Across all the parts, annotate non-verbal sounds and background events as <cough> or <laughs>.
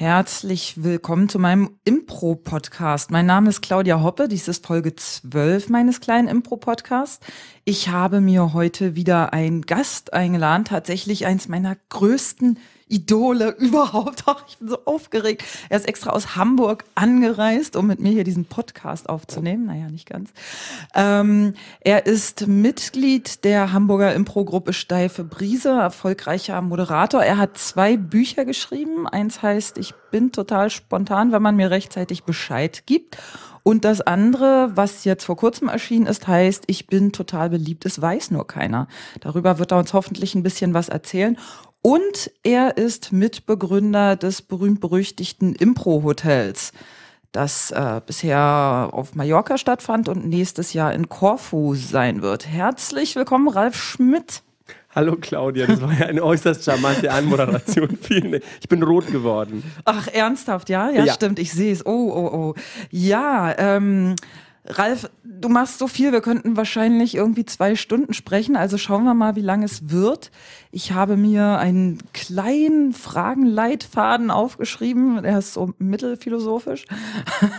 Herzlich willkommen zu meinem Impro-Podcast. Mein Name ist Claudia Hoppe. Dies ist Folge 12 meines kleinen Impro-Podcasts. Ich habe mir heute wieder einen Gast eingeladen, tatsächlich eins meiner größten Idole überhaupt. Ach, ich bin so aufgeregt. Er ist extra aus Hamburg angereist, um mit mir hier diesen Podcast aufzunehmen. Naja, nicht ganz. Ähm, er ist Mitglied der Hamburger Impro-Gruppe Steife Brise, erfolgreicher Moderator. Er hat zwei Bücher geschrieben. Eins heißt Ich bin total spontan, wenn man mir rechtzeitig Bescheid gibt. Und das andere, was jetzt vor kurzem erschienen ist, heißt, ich bin total beliebt, es weiß nur keiner. Darüber wird er uns hoffentlich ein bisschen was erzählen. Und er ist Mitbegründer des berühmt-berüchtigten Impro-Hotels, das äh, bisher auf Mallorca stattfand und nächstes Jahr in Korfu sein wird. Herzlich willkommen, Ralf Schmidt. Hallo Claudia, das war ja eine äußerst charmante Anmoderation. <laughs> Vielen Dank. Ich bin rot geworden. Ach, ernsthaft, ja? Ja, ja. stimmt, ich sehe es. Oh, oh, oh. Ja, ähm, Ralf, du machst so viel, wir könnten wahrscheinlich irgendwie zwei Stunden sprechen, also schauen wir mal, wie lang es wird. Ich habe mir einen kleinen Fragenleitfaden aufgeschrieben, der ist so mittelfilosophisch.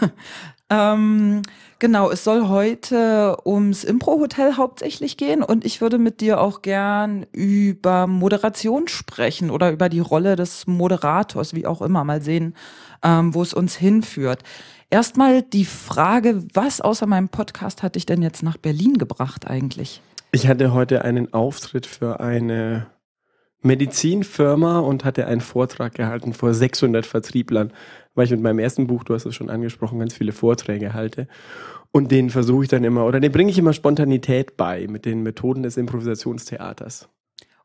<laughs> ähm, genau, es soll heute ums Impro-Hotel hauptsächlich gehen und ich würde mit dir auch gern über Moderation sprechen oder über die Rolle des Moderators, wie auch immer, mal sehen, ähm, wo es uns hinführt. Erstmal die Frage, was außer meinem Podcast hat dich denn jetzt nach Berlin gebracht eigentlich? Ich hatte heute einen Auftritt für eine Medizinfirma und hatte einen Vortrag gehalten vor 600 Vertrieblern, weil ich mit meinem ersten Buch, du hast es schon angesprochen, ganz viele Vorträge halte. Und den versuche ich dann immer, oder den bringe ich immer Spontanität bei mit den Methoden des Improvisationstheaters.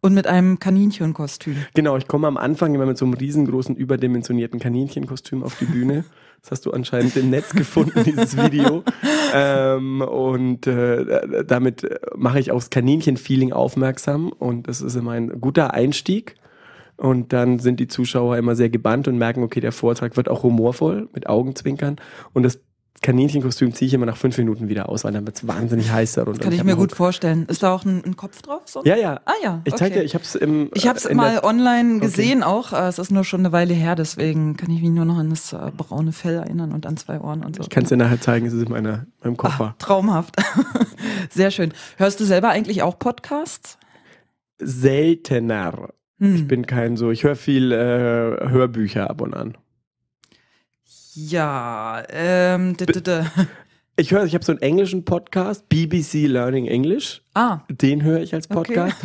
Und mit einem Kaninchenkostüm. Genau, ich komme am Anfang immer mit so einem riesengroßen, überdimensionierten Kaninchenkostüm auf die Bühne <laughs> Das hast du anscheinend im Netz gefunden, <laughs> dieses Video. ähm, und äh, damit mache ich aufs Kaninchen-Feeling aufmerksam und das ist immer ein guter Einstieg. Und dann sind die Zuschauer immer sehr gebannt und merken, okay, der Vortrag wird auch humorvoll mit Augenzwinkern. Und das Kaninchenkostüm ziehe ich immer nach fünf Minuten wieder aus, weil dann wird es wahnsinnig heiß darunter. Kann ich, ich mir gut vorstellen. Ist da auch ein, ein Kopf drauf? So? Ja, ja. Ah ja. Ich zeige okay. dir, ich habe es im. Ich habe es äh, mal online gesehen okay. auch. Äh, es ist nur schon eine Weile her, deswegen kann ich mich nur noch an das äh, braune Fell erinnern und an zwei Ohren und so. Ich kann es dir nachher zeigen, es ist in meiner, meinem Koffer. Ach, traumhaft. <laughs> Sehr schön. Hörst du selber eigentlich auch Podcasts? Seltener. Hm. Ich bin kein so, ich höre viel äh, Hörbücher ab und an. Ja, ähm. d -d -d -d. <laughs> Ich höre, ich habe so einen englischen Podcast, BBC Learning English. Ah. Den höre ich als Podcast.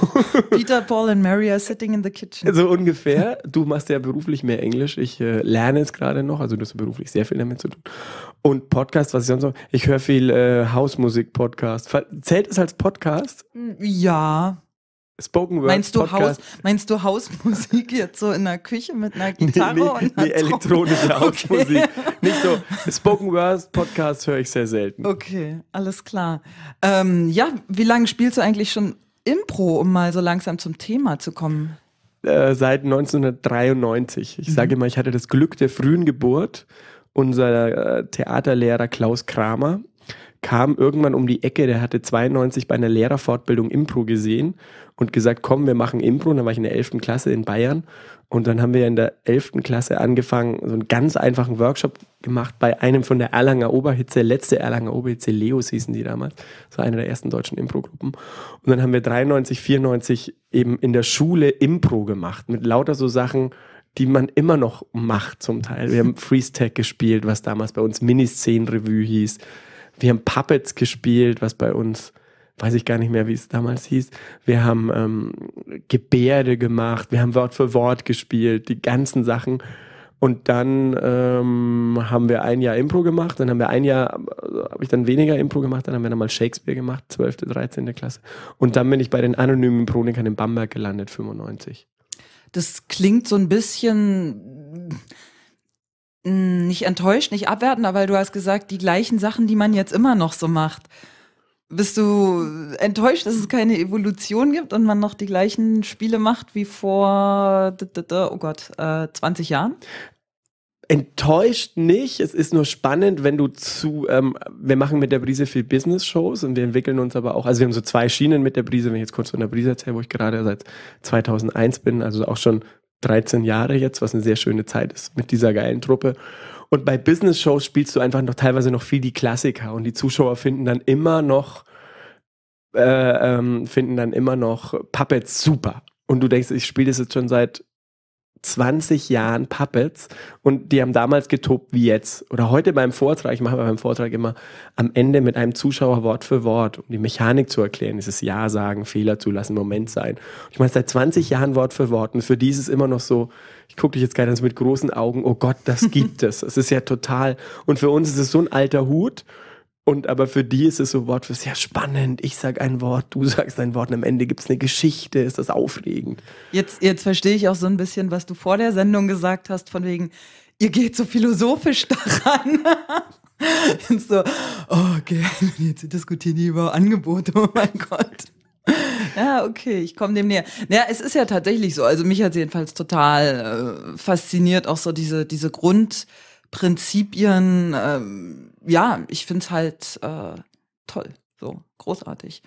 Okay. <laughs> Peter, Paul and Mary are sitting in the kitchen. So ungefähr. Du machst ja beruflich mehr Englisch. Ich äh, lerne es gerade noch. Also du hast beruflich sehr viel damit zu tun. Und Podcast, was ich sonst noch... Ich höre viel äh, Hausmusik-Podcast. Zählt es als Podcast? Ja. Spoken Word. Meinst du, Podcast. Haus, meinst du Hausmusik jetzt so in der Küche mit einer Gitarre nee, nee, und einer Nee, elektronische <laughs> okay. Hausmusik. Nicht so. Spoken Word Podcast höre ich sehr selten. Okay, alles klar. Ähm, ja, wie lange spielst du eigentlich schon Impro, um mal so langsam zum Thema zu kommen? Äh, seit 1993. Ich mhm. sage immer, ich hatte das Glück der frühen Geburt. Unser äh, Theaterlehrer Klaus Kramer kam irgendwann um die Ecke, der hatte 92 bei einer Lehrerfortbildung Impro gesehen und gesagt, komm, wir machen Impro. Und dann war ich in der 11. Klasse in Bayern und dann haben wir in der 11. Klasse angefangen, so einen ganz einfachen Workshop gemacht bei einem von der Erlanger Oberhitze, letzte Erlanger Oberhitze, Leos hießen die damals. Das war eine der ersten deutschen Impro-Gruppen. Und dann haben wir 93, 94 eben in der Schule Impro gemacht mit lauter so Sachen, die man immer noch macht zum Teil. Wir haben Freeze Tag gespielt, was damals bei uns miniszenen revue hieß. Wir haben Puppets gespielt, was bei uns, weiß ich gar nicht mehr, wie es damals hieß. Wir haben ähm, Gebärde gemacht, wir haben Wort für Wort gespielt, die ganzen Sachen. Und dann ähm, haben wir ein Jahr Impro gemacht, dann haben wir ein Jahr, also äh, habe ich dann weniger Impro gemacht, dann haben wir nochmal Shakespeare gemacht, 12., 13. Klasse. Und dann bin ich bei den anonymen Pronikern in Bamberg gelandet, 95. Das klingt so ein bisschen hm, nicht enttäuscht, nicht abwertend, aber du hast gesagt, die gleichen Sachen, die man jetzt immer noch so macht. Bist du enttäuscht, dass es keine Evolution gibt und man noch die gleichen Spiele macht wie vor, oh Gott, 20 äh, Jahren? enttäuscht nicht. Es ist nur spannend, wenn du zu, ähm, wir machen mit der Brise viel Business-Shows und wir entwickeln uns aber auch, also wir haben so zwei Schienen mit der Brise, wenn ich jetzt kurz von der Brise erzähle, wo ich gerade seit 2001 bin, also auch schon 13 Jahre jetzt, was eine sehr schöne Zeit ist mit dieser geilen Truppe. Und bei Business-Shows spielst du einfach noch teilweise noch viel die Klassiker und die Zuschauer finden dann immer noch, äh, ähm, finden dann immer noch Puppets super. Und du denkst, ich spiele das jetzt schon seit 20 Jahren Puppets und die haben damals getobt wie jetzt. Oder heute beim Vortrag, ich mache bei meinem Vortrag immer am Ende mit einem Zuschauer Wort für Wort, um die Mechanik zu erklären, dieses Ja sagen, Fehler zulassen, Moment sein. Ich meine, seit 20 Jahren Wort für Wort und für die ist es immer noch so, ich gucke dich jetzt gerade so mit großen Augen, oh Gott, das gibt es. Es ist ja total. Und für uns ist es so ein alter Hut und aber für die ist es so Wort für sehr spannend. Ich sage ein Wort, du sagst ein Wort und am Ende gibt es eine Geschichte. Ist das aufregend? Jetzt, jetzt verstehe ich auch so ein bisschen, was du vor der Sendung gesagt hast, von wegen, ihr geht so philosophisch <laughs> daran. und so, oh, okay, <laughs> jetzt diskutieren die über Angebote, oh mein Gott. Ja, okay, ich komme dem näher. Naja, es ist ja tatsächlich so. Also mich hat es jedenfalls total äh, fasziniert, auch so diese, diese Grundprinzipien. Ähm, ja, ich finde es halt äh, toll. So, großartig.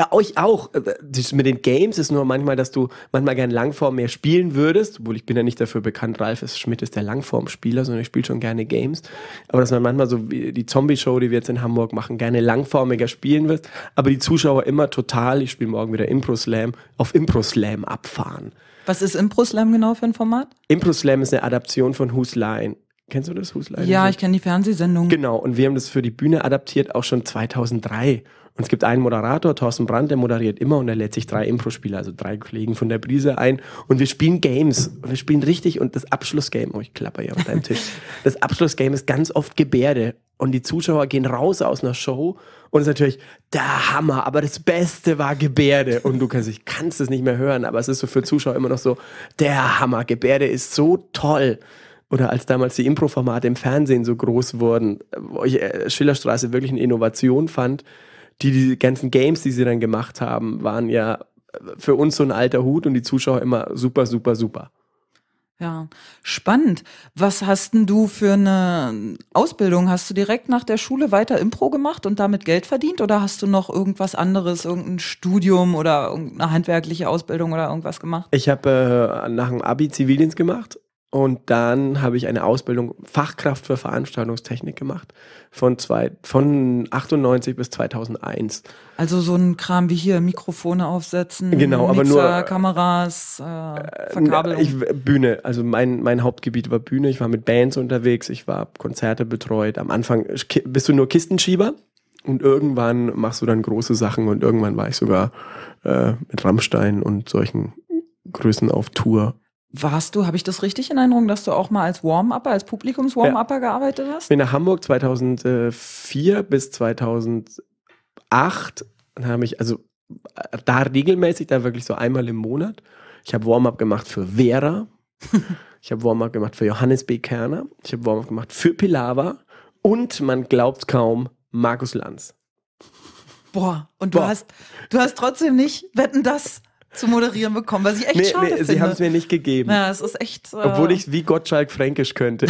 Ja, euch auch. Äh, das mit den Games ist nur manchmal, dass du manchmal gerne Langform mehr spielen würdest, obwohl ich bin ja nicht dafür bekannt, Ralf ist, Schmidt ist der Langformspieler, sondern ich spiele schon gerne Games. Aber dass man manchmal so die Zombie-Show, die wir jetzt in Hamburg machen, gerne langformiger spielen wirst, aber die Zuschauer immer total, ich spiele morgen wieder Impro-Slam, auf Impro-Slam abfahren. Was ist Impro-Slam genau für ein Format? Impro-Slam ist eine Adaption von Who's Line. Kennst du das, Huslein? Ja, ich kenne die Fernsehsendung. Genau, und wir haben das für die Bühne adaptiert, auch schon 2003. Und es gibt einen Moderator, Thorsten Brandt, der moderiert immer und er lädt sich drei Impro-Spieler, also drei Kollegen von der Brise ein. Und wir spielen Games. Und wir spielen richtig. Und das Abschlussgame, oh, ich klapper hier auf deinem <laughs> Tisch. Das Abschlussgame ist ganz oft Gebärde. Und die Zuschauer gehen raus aus einer Show und es ist natürlich der Hammer, aber das Beste war Gebärde. Und du kannst, ich kannst es nicht mehr hören, aber es ist so für Zuschauer immer noch so, der Hammer, Gebärde ist so toll oder als damals die Impro-Formate im Fernsehen so groß wurden, wo ich äh, Schillerstraße wirklich eine Innovation fand, die, die ganzen Games, die sie dann gemacht haben, waren ja äh, für uns so ein alter Hut und die Zuschauer immer super, super, super. Ja, spannend. Was hast denn du für eine Ausbildung? Hast du direkt nach der Schule weiter Impro gemacht und damit Geld verdient oder hast du noch irgendwas anderes, irgendein Studium oder irgendeine handwerkliche Ausbildung oder irgendwas gemacht? Ich habe äh, nach dem Abi Zivildienst gemacht und dann habe ich eine Ausbildung Fachkraft für Veranstaltungstechnik gemacht von, zwei, von 98 bis 2001. Also so ein Kram wie hier Mikrofone aufsetzen, genau, Mixer, aber nur Kameras, äh, Verkabelung. Äh, ich, Bühne, also mein, mein Hauptgebiet war Bühne. Ich war mit Bands unterwegs, ich war Konzerte betreut. Am Anfang bist du nur Kistenschieber und irgendwann machst du dann große Sachen und irgendwann war ich sogar äh, mit Rammstein und solchen Größen auf Tour. Warst du, habe ich das richtig in Erinnerung, dass du auch mal als Warm-Upper, als Publikums-Warm-Upper ja. gearbeitet hast? Ich bin nach Hamburg 2004 bis 2008 Dann habe ich, also da regelmäßig, da wirklich so einmal im Monat. Ich habe Warm-Up gemacht für Vera. <laughs> ich habe Warm-Up gemacht für Johannes B. Kerner. Ich habe Warm-Up gemacht für Pilawa. Und man glaubt kaum, Markus Lanz. Boah, und Boah. du hast, du hast trotzdem nicht Wetten das zu moderieren bekommen, was ich echt nee, schade nee, finde. Sie haben es mir nicht gegeben. Ja, es ist echt. Äh... Obwohl ich wie Gottschalk Fränkisch könnte.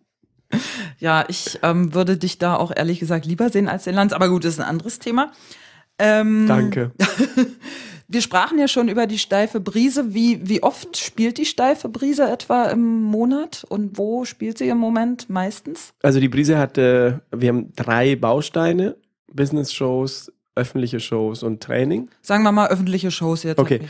<laughs> ja, ich ähm, würde dich da auch ehrlich gesagt lieber sehen als den Lanz, aber gut, das ist ein anderes Thema. Ähm, Danke. <laughs> Wir sprachen ja schon über die steife Brise. Wie, wie oft spielt die steife Brise etwa im Monat und wo spielt sie im Moment meistens? Also die Brise hatte, äh, wir haben drei Bausteine, Business-Shows, öffentliche Shows und Training? Sagen wir mal öffentliche Shows jetzt. Okay.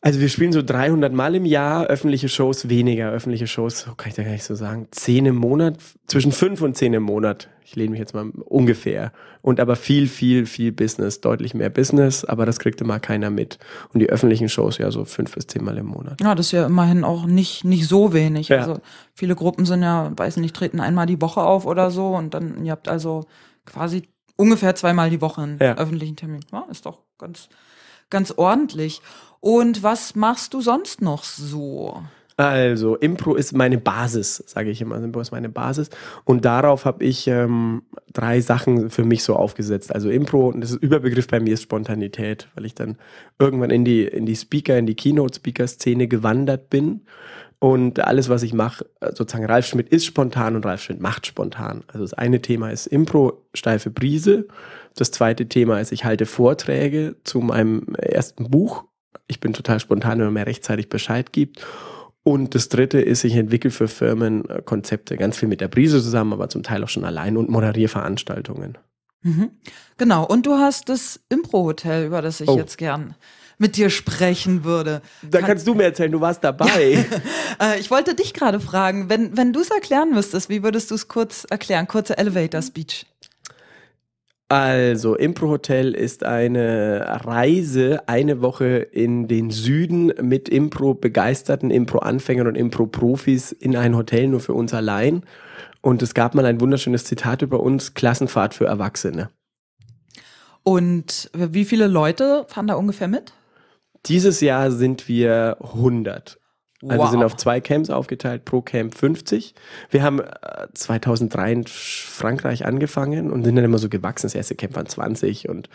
Also wir spielen so 300 Mal im Jahr, öffentliche Shows weniger, öffentliche Shows, kann ich da gar nicht so sagen, 10 im Monat, zwischen 5 und 10 im Monat, ich lehne mich jetzt mal ungefähr. Und aber viel, viel, viel Business, deutlich mehr Business, aber das kriegt immer keiner mit. Und die öffentlichen Shows ja so 5 bis 10 Mal im Monat. Ja, das ist ja immerhin auch nicht, nicht so wenig. Ja. Also viele Gruppen sind ja, weiß nicht, treten einmal die Woche auf oder so und dann, ihr habt also quasi ungefähr zweimal die Woche einen ja. öffentlichen Termin. Ja, ist doch ganz, ganz ordentlich. Und was machst du sonst noch so? Also, Impro ist meine Basis, sage ich immer. Also, Impro ist meine Basis. Und darauf habe ich ähm, drei Sachen für mich so aufgesetzt. Also Impro, und das Überbegriff bei mir ist Spontanität, weil ich dann irgendwann in die, in die Speaker, in die Keynote-Speaker-Szene gewandert bin und alles, was ich mache, äh, sozusagen Ralf Schmidt ist spontan und Ralf Schmidt macht spontan. Also das eine Thema ist Impro, steife Brise. Das zweite Thema ist, ich halte Vorträge zu meinem ersten Buch. Ich bin total spontan, wenn man mir rechtzeitig Bescheid gibt. Und das dritte ist, ich entwickle für Firmen äh, Konzepte, ganz viel mit der Brise zusammen, aber zum Teil auch schon allein und moderiere Veranstaltungen. Mhm. Genau, und du hast das Impro-Hotel, über das ich oh. jetzt gern mit dir sprechen würde. Da Kann, kannst du mir erzählen, du warst dabei. <laughs> äh, ich wollte dich gerade fragen, wenn, wenn du es erklären müsstest, wie würdest du es kurz erklären? Kurze Elevator Speech. Also, Impro Hotel ist eine Reise, eine Woche in den Süden mit Impro-Begeisterten, Impro-Anfängern und Impro-Profis in ein Hotel nur für uns allein. Und es gab mal ein wunderschönes Zitat über uns, Klassenfahrt für Erwachsene. Und wie viele Leute fahren da ungefähr mit? Dieses Jahr sind wir 100. Also wow. sind auf zwei Camps aufgeteilt, pro Camp 50. Wir haben 2003 äh, in Frankreich angefangen und sind dann immer so gewachsen. Das erste Camp waren 20 und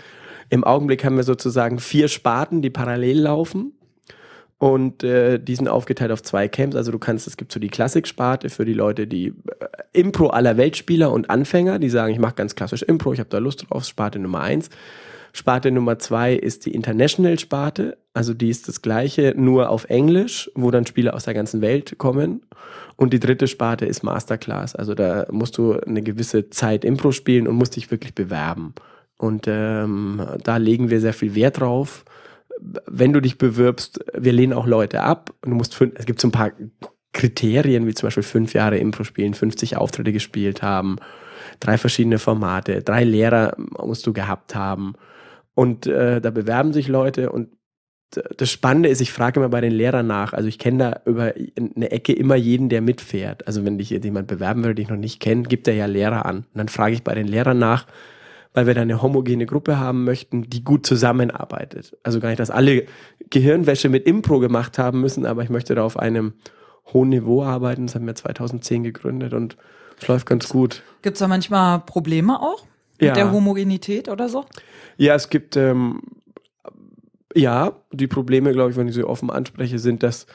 im Augenblick haben wir sozusagen vier Sparten, die parallel laufen und äh, die sind aufgeteilt auf zwei Camps. Also du kannst, es gibt so die Klassik-Sparte für die Leute, die äh, Impro aller Weltspieler und Anfänger, die sagen, ich mache ganz klassisch Impro, ich habe da Lust drauf, Sparte Nummer eins. Sparte Nummer zwei ist die International-Sparte, also die ist das gleiche, nur auf Englisch, wo dann Spieler aus der ganzen Welt kommen. Und die dritte Sparte ist Masterclass, also da musst du eine gewisse Zeit Impro spielen und musst dich wirklich bewerben. Und ähm, da legen wir sehr viel Wert drauf. Wenn du dich bewirbst, wir lehnen auch Leute ab. Und du musst fünf, es gibt so ein paar Kriterien, wie zum Beispiel fünf Jahre Impro spielen, 50 Auftritte gespielt haben, drei verschiedene Formate, drei Lehrer musst du gehabt haben. Und äh, da bewerben sich Leute und das Spannende ist, ich frage immer bei den Lehrern nach. Also ich kenne da über eine Ecke immer jeden, der mitfährt. Also wenn dich jemand bewerben würde, den ich noch nicht kenne, gibt er ja Lehrer an. Und dann frage ich bei den Lehrern nach, weil wir da eine homogene Gruppe haben möchten, die gut zusammenarbeitet. Also gar nicht, dass alle Gehirnwäsche mit Impro gemacht haben müssen, aber ich möchte da auf einem hohen Niveau arbeiten. Das haben wir 2010 gegründet und es läuft ganz gut. Gibt es da manchmal Probleme auch? Ja. Mit der Homogenität oder so? Ja, es gibt, ähm, ja, die Probleme, glaube ich, wenn ich sie offen anspreche, sind, dass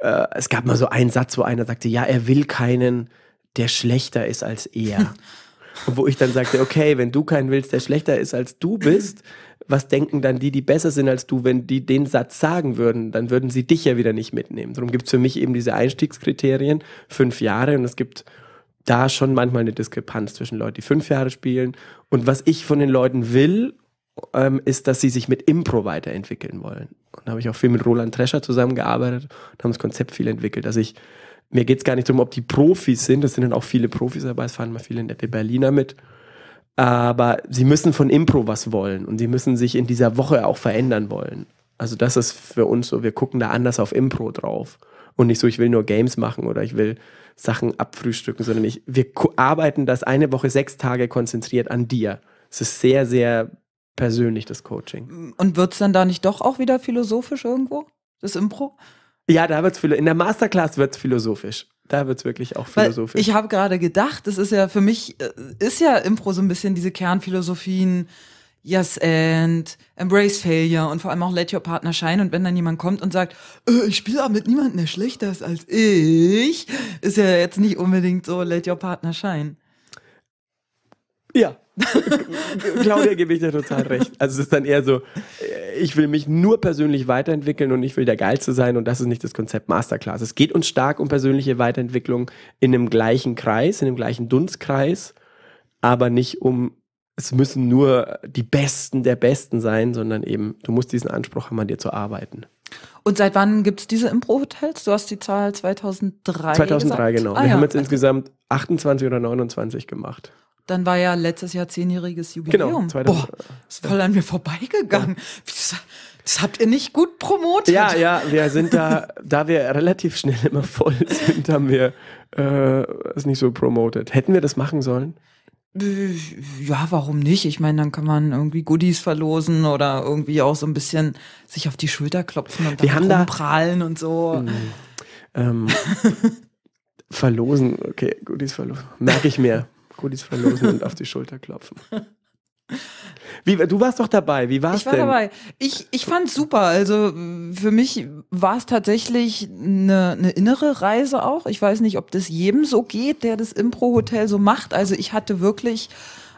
äh, es gab mal so einen Satz, wo einer sagte, ja, er will keinen, der schlechter ist als er. <laughs> Und wo ich dann sagte, okay, wenn du keinen willst, der schlechter ist als du bist, was denken dann die, die besser sind als du, wenn die den Satz sagen würden, dann würden sie dich ja wieder nicht mitnehmen. Darum gibt es für mich eben diese Einstiegskriterien, fünf Jahre und es gibt da schon manchmal eine Diskrepanz zwischen Leuten, die fünf Jahre spielen und was ich von den Leuten will, ähm, ist, dass sie sich mit Impro weiterentwickeln wollen. Und da habe ich auch viel mit Roland Trescher zusammengearbeitet und haben das Konzept viel entwickelt, Also ich mir geht es gar nicht darum, ob die Profis sind, das sind dann auch viele Profis dabei, es fahren mal viele nette Berliner mit. Aber sie müssen von Impro was wollen und sie müssen sich in dieser Woche auch verändern wollen. Also das ist für uns so, wir gucken da anders auf Impro drauf und nicht so, ich will nur Games machen oder ich will Sachen abfrühstücken, sondern ich, wir arbeiten das eine Woche sechs Tage konzentriert an dir. Es ist sehr, sehr persönlich, das Coaching. Und wird es dann da nicht doch auch wieder philosophisch irgendwo, das Impro? Ja, da wird's in der Masterclass wird es philosophisch. Da wird es wirklich auch philosophisch. Weil ich habe gerade gedacht, das ist ja für mich, äh, ist ja Impro so ein bisschen diese Kernphilosophien, Yes and, Embrace Failure und vor allem auch Let Your Partner Shine. Und wenn dann jemand kommt und sagt, äh, ich spiele aber mit niemandem, der schlechter ist als ich, ist ja jetzt nicht unbedingt so Let Your Partner Shine. Ja. <laughs> Claudia gebe ich dir total recht. Also es ist dann eher so, äh, ich will mich nur persönlich weiterentwickeln und ich will der Geilste sein und das ist nicht das Konzept Masterclass. Es geht uns stark um persönliche Weiterentwicklung in einem gleichen Kreis, in einem gleichen Dunstkreis, aber nicht um es müssen nur die Besten der Besten sein, sondern eben, du musst diesen Anspruch haben, an dir zu arbeiten. Und seit wann gibt es diese Impro-Hotels? Du hast die Zahl 2003. 2003, gesagt? genau. Ah, Wir ja. haben jetzt also insgesamt 28 oder 29 gemacht. Dann war ja letztes Jahr zehnjähriges genau, Jubiläum. Genau, Boah, ist voll an mir vorbeigegangen. Ja. Das habt ihr nicht gut promotet. Ja, ja, wir sind da, da wir relativ schnell immer voll <laughs> sind, haben wir äh, es nicht so promotet. Hätten wir das machen sollen? Ja, warum nicht? Ich meine, dann kann man irgendwie Goodies verlosen oder irgendwie auch so ein bisschen sich auf die Schulter klopfen und dann haben prahlen da und so. Mhm. Ähm, verlosen, okay, Goodies verlosen. Merke ich mir. Goodies verlosen und auf die Schulter klopfen. Wie, du warst doch dabei, wie war es denn? Ich war dabei. Ich, ich fand super. Also für mich war es tatsächlich eine, eine innere Reise auch. Ich weiß nicht, ob das jedem so geht, der das Impro-Hotel so macht. Also ich hatte wirklich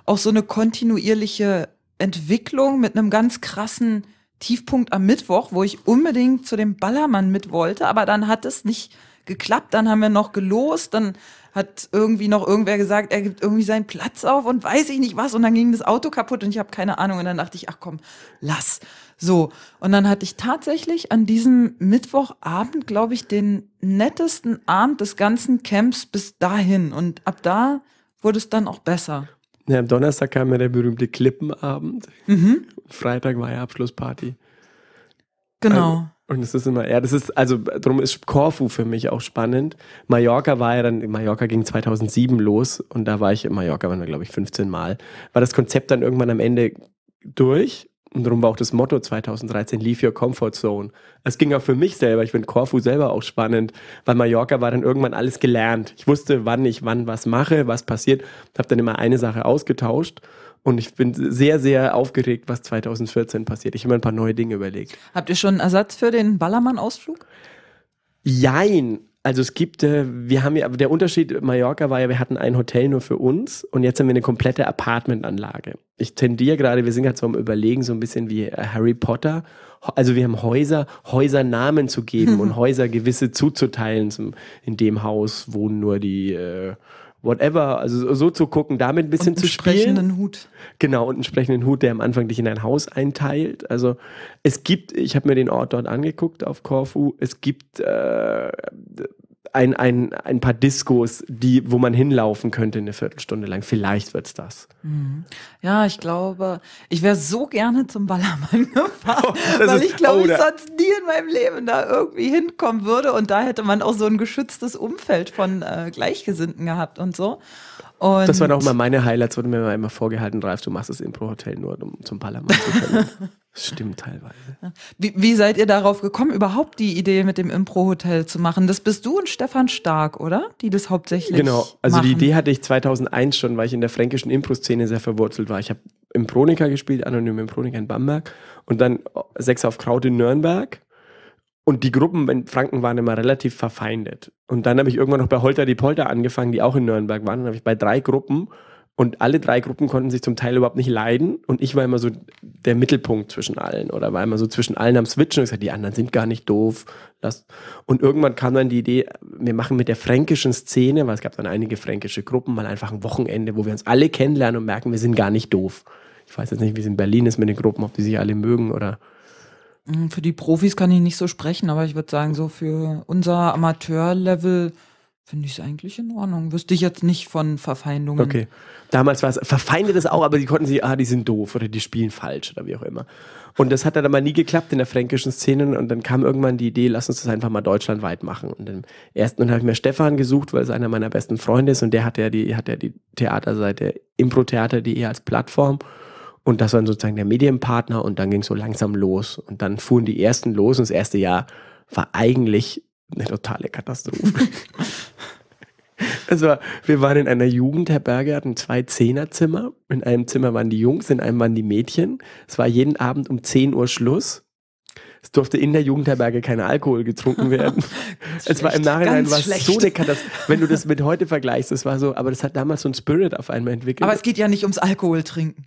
auch so eine kontinuierliche Entwicklung mit einem ganz krassen Tiefpunkt am Mittwoch, wo ich unbedingt zu dem Ballermann mit wollte, aber dann hat es nicht geklappt. Dann haben wir noch gelost, dann hat irgendwie noch irgendwer gesagt, er gibt irgendwie seinen Platz auf und weiß ich nicht was. Und dann ging das Auto kaputt und ich habe keine Ahnung. Und dann dachte ich, ach komm, lass. So. Und dann hatte ich tatsächlich an diesem Mittwochabend, glaube ich, den nettesten Abend des ganzen Camps bis dahin. Und ab da wurde es dann auch besser. Ja, am Donnerstag kam ja der berühmte Klippenabend. Mhm. Freitag war ja Abschlussparty. Genau. Ähm, und es ist immer, ja, das ist, also darum ist Korfu für mich auch spannend. Mallorca war ja dann, Mallorca ging 2007 los und da war ich, in Mallorca waren wir, glaube ich, 15 Mal. War das Konzept dann irgendwann am Ende durch und darum war auch das Motto 2013 Leave Your Comfort Zone. Es ging auch für mich selber. Ich finde Korfu selber auch spannend, weil Mallorca war dann irgendwann alles gelernt. Ich wusste, wann ich wann was mache, was passiert. Habe dann immer eine Sache ausgetauscht und ich bin sehr, sehr aufgeregt, was 2014 passiert. Ich habe mir ein paar neue Dinge überlegt. Habt ihr schon einen Ersatz für den Ballermann-Ausflug? Jein. Also es gibt, äh, wir haben ja, der Unterschied Mallorca war ja, wir hatten ein Hotel nur für uns und jetzt haben wir eine komplette Apartmentanlage. Ich tendiere gerade, wir sind gerade so am Überlegen, so ein bisschen wie äh, Harry Potter. Also wir haben Häuser, Häuser Namen zu geben <laughs> und Häuser gewisse zuzuteilen. Zum, in dem Haus wohnen nur die äh, whatever, also so zu gucken, damit ein bisschen und zu spielen. Einen Hut. Genau, und einen sprechenden Hut, der am Anfang dich in ein Haus einteilt. Also es gibt, ich habe mir den Ort dort angeguckt auf Korfu, es gibt äh, ein, ein, ein paar Diskos, die, wo man hinlaufen könnte eine Viertelstunde lang. Vielleicht wird es das. Mhm. Ja, ich glaube, ich wäre so gerne zum Ballermann <laughs> gefahren, oh, weil ich glaube, oh, ich sonst nie in meinem Leben da irgendwie hinkommen würde. Und da hätte man auch so ein geschütztes Umfeld von äh, Gleichgesinnten gehabt und so. Und das waren auch mal meine Highlights, wurde mir immer vorgehalten, Ralf, du machst das Impro-Hotel nur, um zum Ballermann zu kommen. <laughs> Das stimmt teilweise. Wie, wie seid ihr darauf gekommen, überhaupt die Idee mit dem Impro-Hotel zu machen? Das bist du und Stefan Stark, oder? Die das hauptsächlich. Genau, also machen. die Idee hatte ich 2001 schon, weil ich in der fränkischen Impro-Szene sehr verwurzelt war. Ich habe Impronika gespielt, anonyme Impronika in Bamberg und dann Sechs auf Kraut in Nürnberg. Und die Gruppen in Franken waren immer relativ verfeindet. Und dann habe ich irgendwann noch bei Holter die Polter angefangen, die auch in Nürnberg waren. Dann habe ich bei drei Gruppen und alle drei Gruppen konnten sich zum Teil überhaupt nicht leiden. Und ich war immer so der Mittelpunkt zwischen allen oder war immer so zwischen allen am Switchen und gesagt, die anderen sind gar nicht doof. Lass. Und irgendwann kam dann die Idee, wir machen mit der fränkischen Szene, weil es gab dann einige fränkische Gruppen, mal einfach ein Wochenende, wo wir uns alle kennenlernen und merken, wir sind gar nicht doof. Ich weiß jetzt nicht, wie es in Berlin ist mit den Gruppen, ob die sich alle mögen oder. Hm, für die Profis kann ich nicht so sprechen, aber ich würde sagen, so für unser Amateurlevel level Finde ich es eigentlich in Ordnung. Wüsste ich jetzt nicht von Verfeindungen. Okay. Damals war es verfeindet es auch, aber die konnten sich, ah, die sind doof oder die spielen falsch oder wie auch immer. Und das hat dann aber nie geklappt in der fränkischen Szene und dann kam irgendwann die Idee, lass uns das einfach mal deutschlandweit machen. Und dann ersten habe ich mir Stefan gesucht, weil es einer meiner besten Freunde ist und der hat ja die, hat ja die Theaterseite improtheater.de als Plattform. Und das war dann sozusagen der Medienpartner und dann ging es so langsam los. Und dann fuhren die ersten los und das erste Jahr war eigentlich eine totale Katastrophe. <laughs> Das war, wir waren in einer Jugendherberge, hatten zwei Zehnerzimmer. In einem Zimmer waren die Jungs, in einem waren die Mädchen. Es war jeden Abend um 10 Uhr Schluss. Es durfte in der Jugendherberge kein Alkohol getrunken werden. <laughs> es war im Nachhinein war so eine Katastrophe. Wenn du das mit heute vergleichst, es war so, aber das hat damals so ein Spirit auf einmal entwickelt. Aber es geht ja nicht ums Alkohol trinken.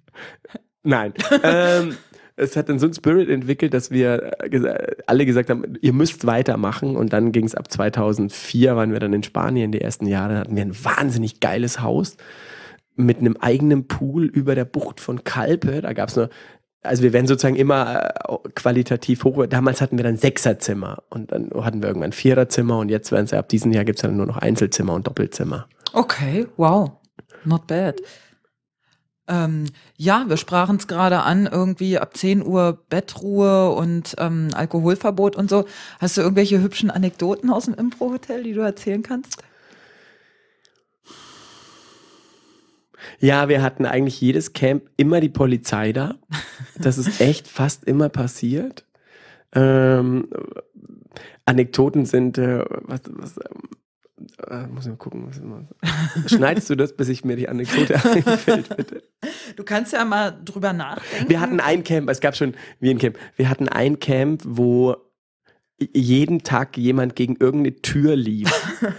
Nein. ähm, es hat dann so einen Spirit entwickelt, dass wir äh, alle gesagt haben, ihr müsst weitermachen. Und dann ging es ab 2004, waren wir dann in Spanien die ersten Jahre, dann hatten wir ein wahnsinnig geiles Haus mit einem eigenen Pool über der Bucht von Kalpe. Da gab es nur also wir werden sozusagen immer äh, qualitativ hoch. Damals hatten wir dann Sechserzimmer und dann hatten wir irgendwann Viererzimmer und jetzt werden es ab diesem Jahr gibt es dann nur noch Einzelzimmer und Doppelzimmer. Okay, wow. Not bad. Ähm, ja, wir sprachen es gerade an, irgendwie ab 10 Uhr Bettruhe und ähm, Alkoholverbot und so. Hast du irgendwelche hübschen Anekdoten aus dem Impro-Hotel, die du erzählen kannst? Ja, wir hatten eigentlich jedes Camp immer die Polizei da. Das ist echt fast immer passiert. Ähm, Anekdoten sind, äh, was, was, ähm, äh, muss ich mal gucken. was immer. Schneidest du das, bis ich mir die Anekdote <laughs> einfällt, bitte? Du kannst ja mal drüber nachdenken. Wir hatten ein Camp, es gab schon wie ein Camp. Wir hatten ein Camp, wo jeden Tag jemand gegen irgendeine Tür lief.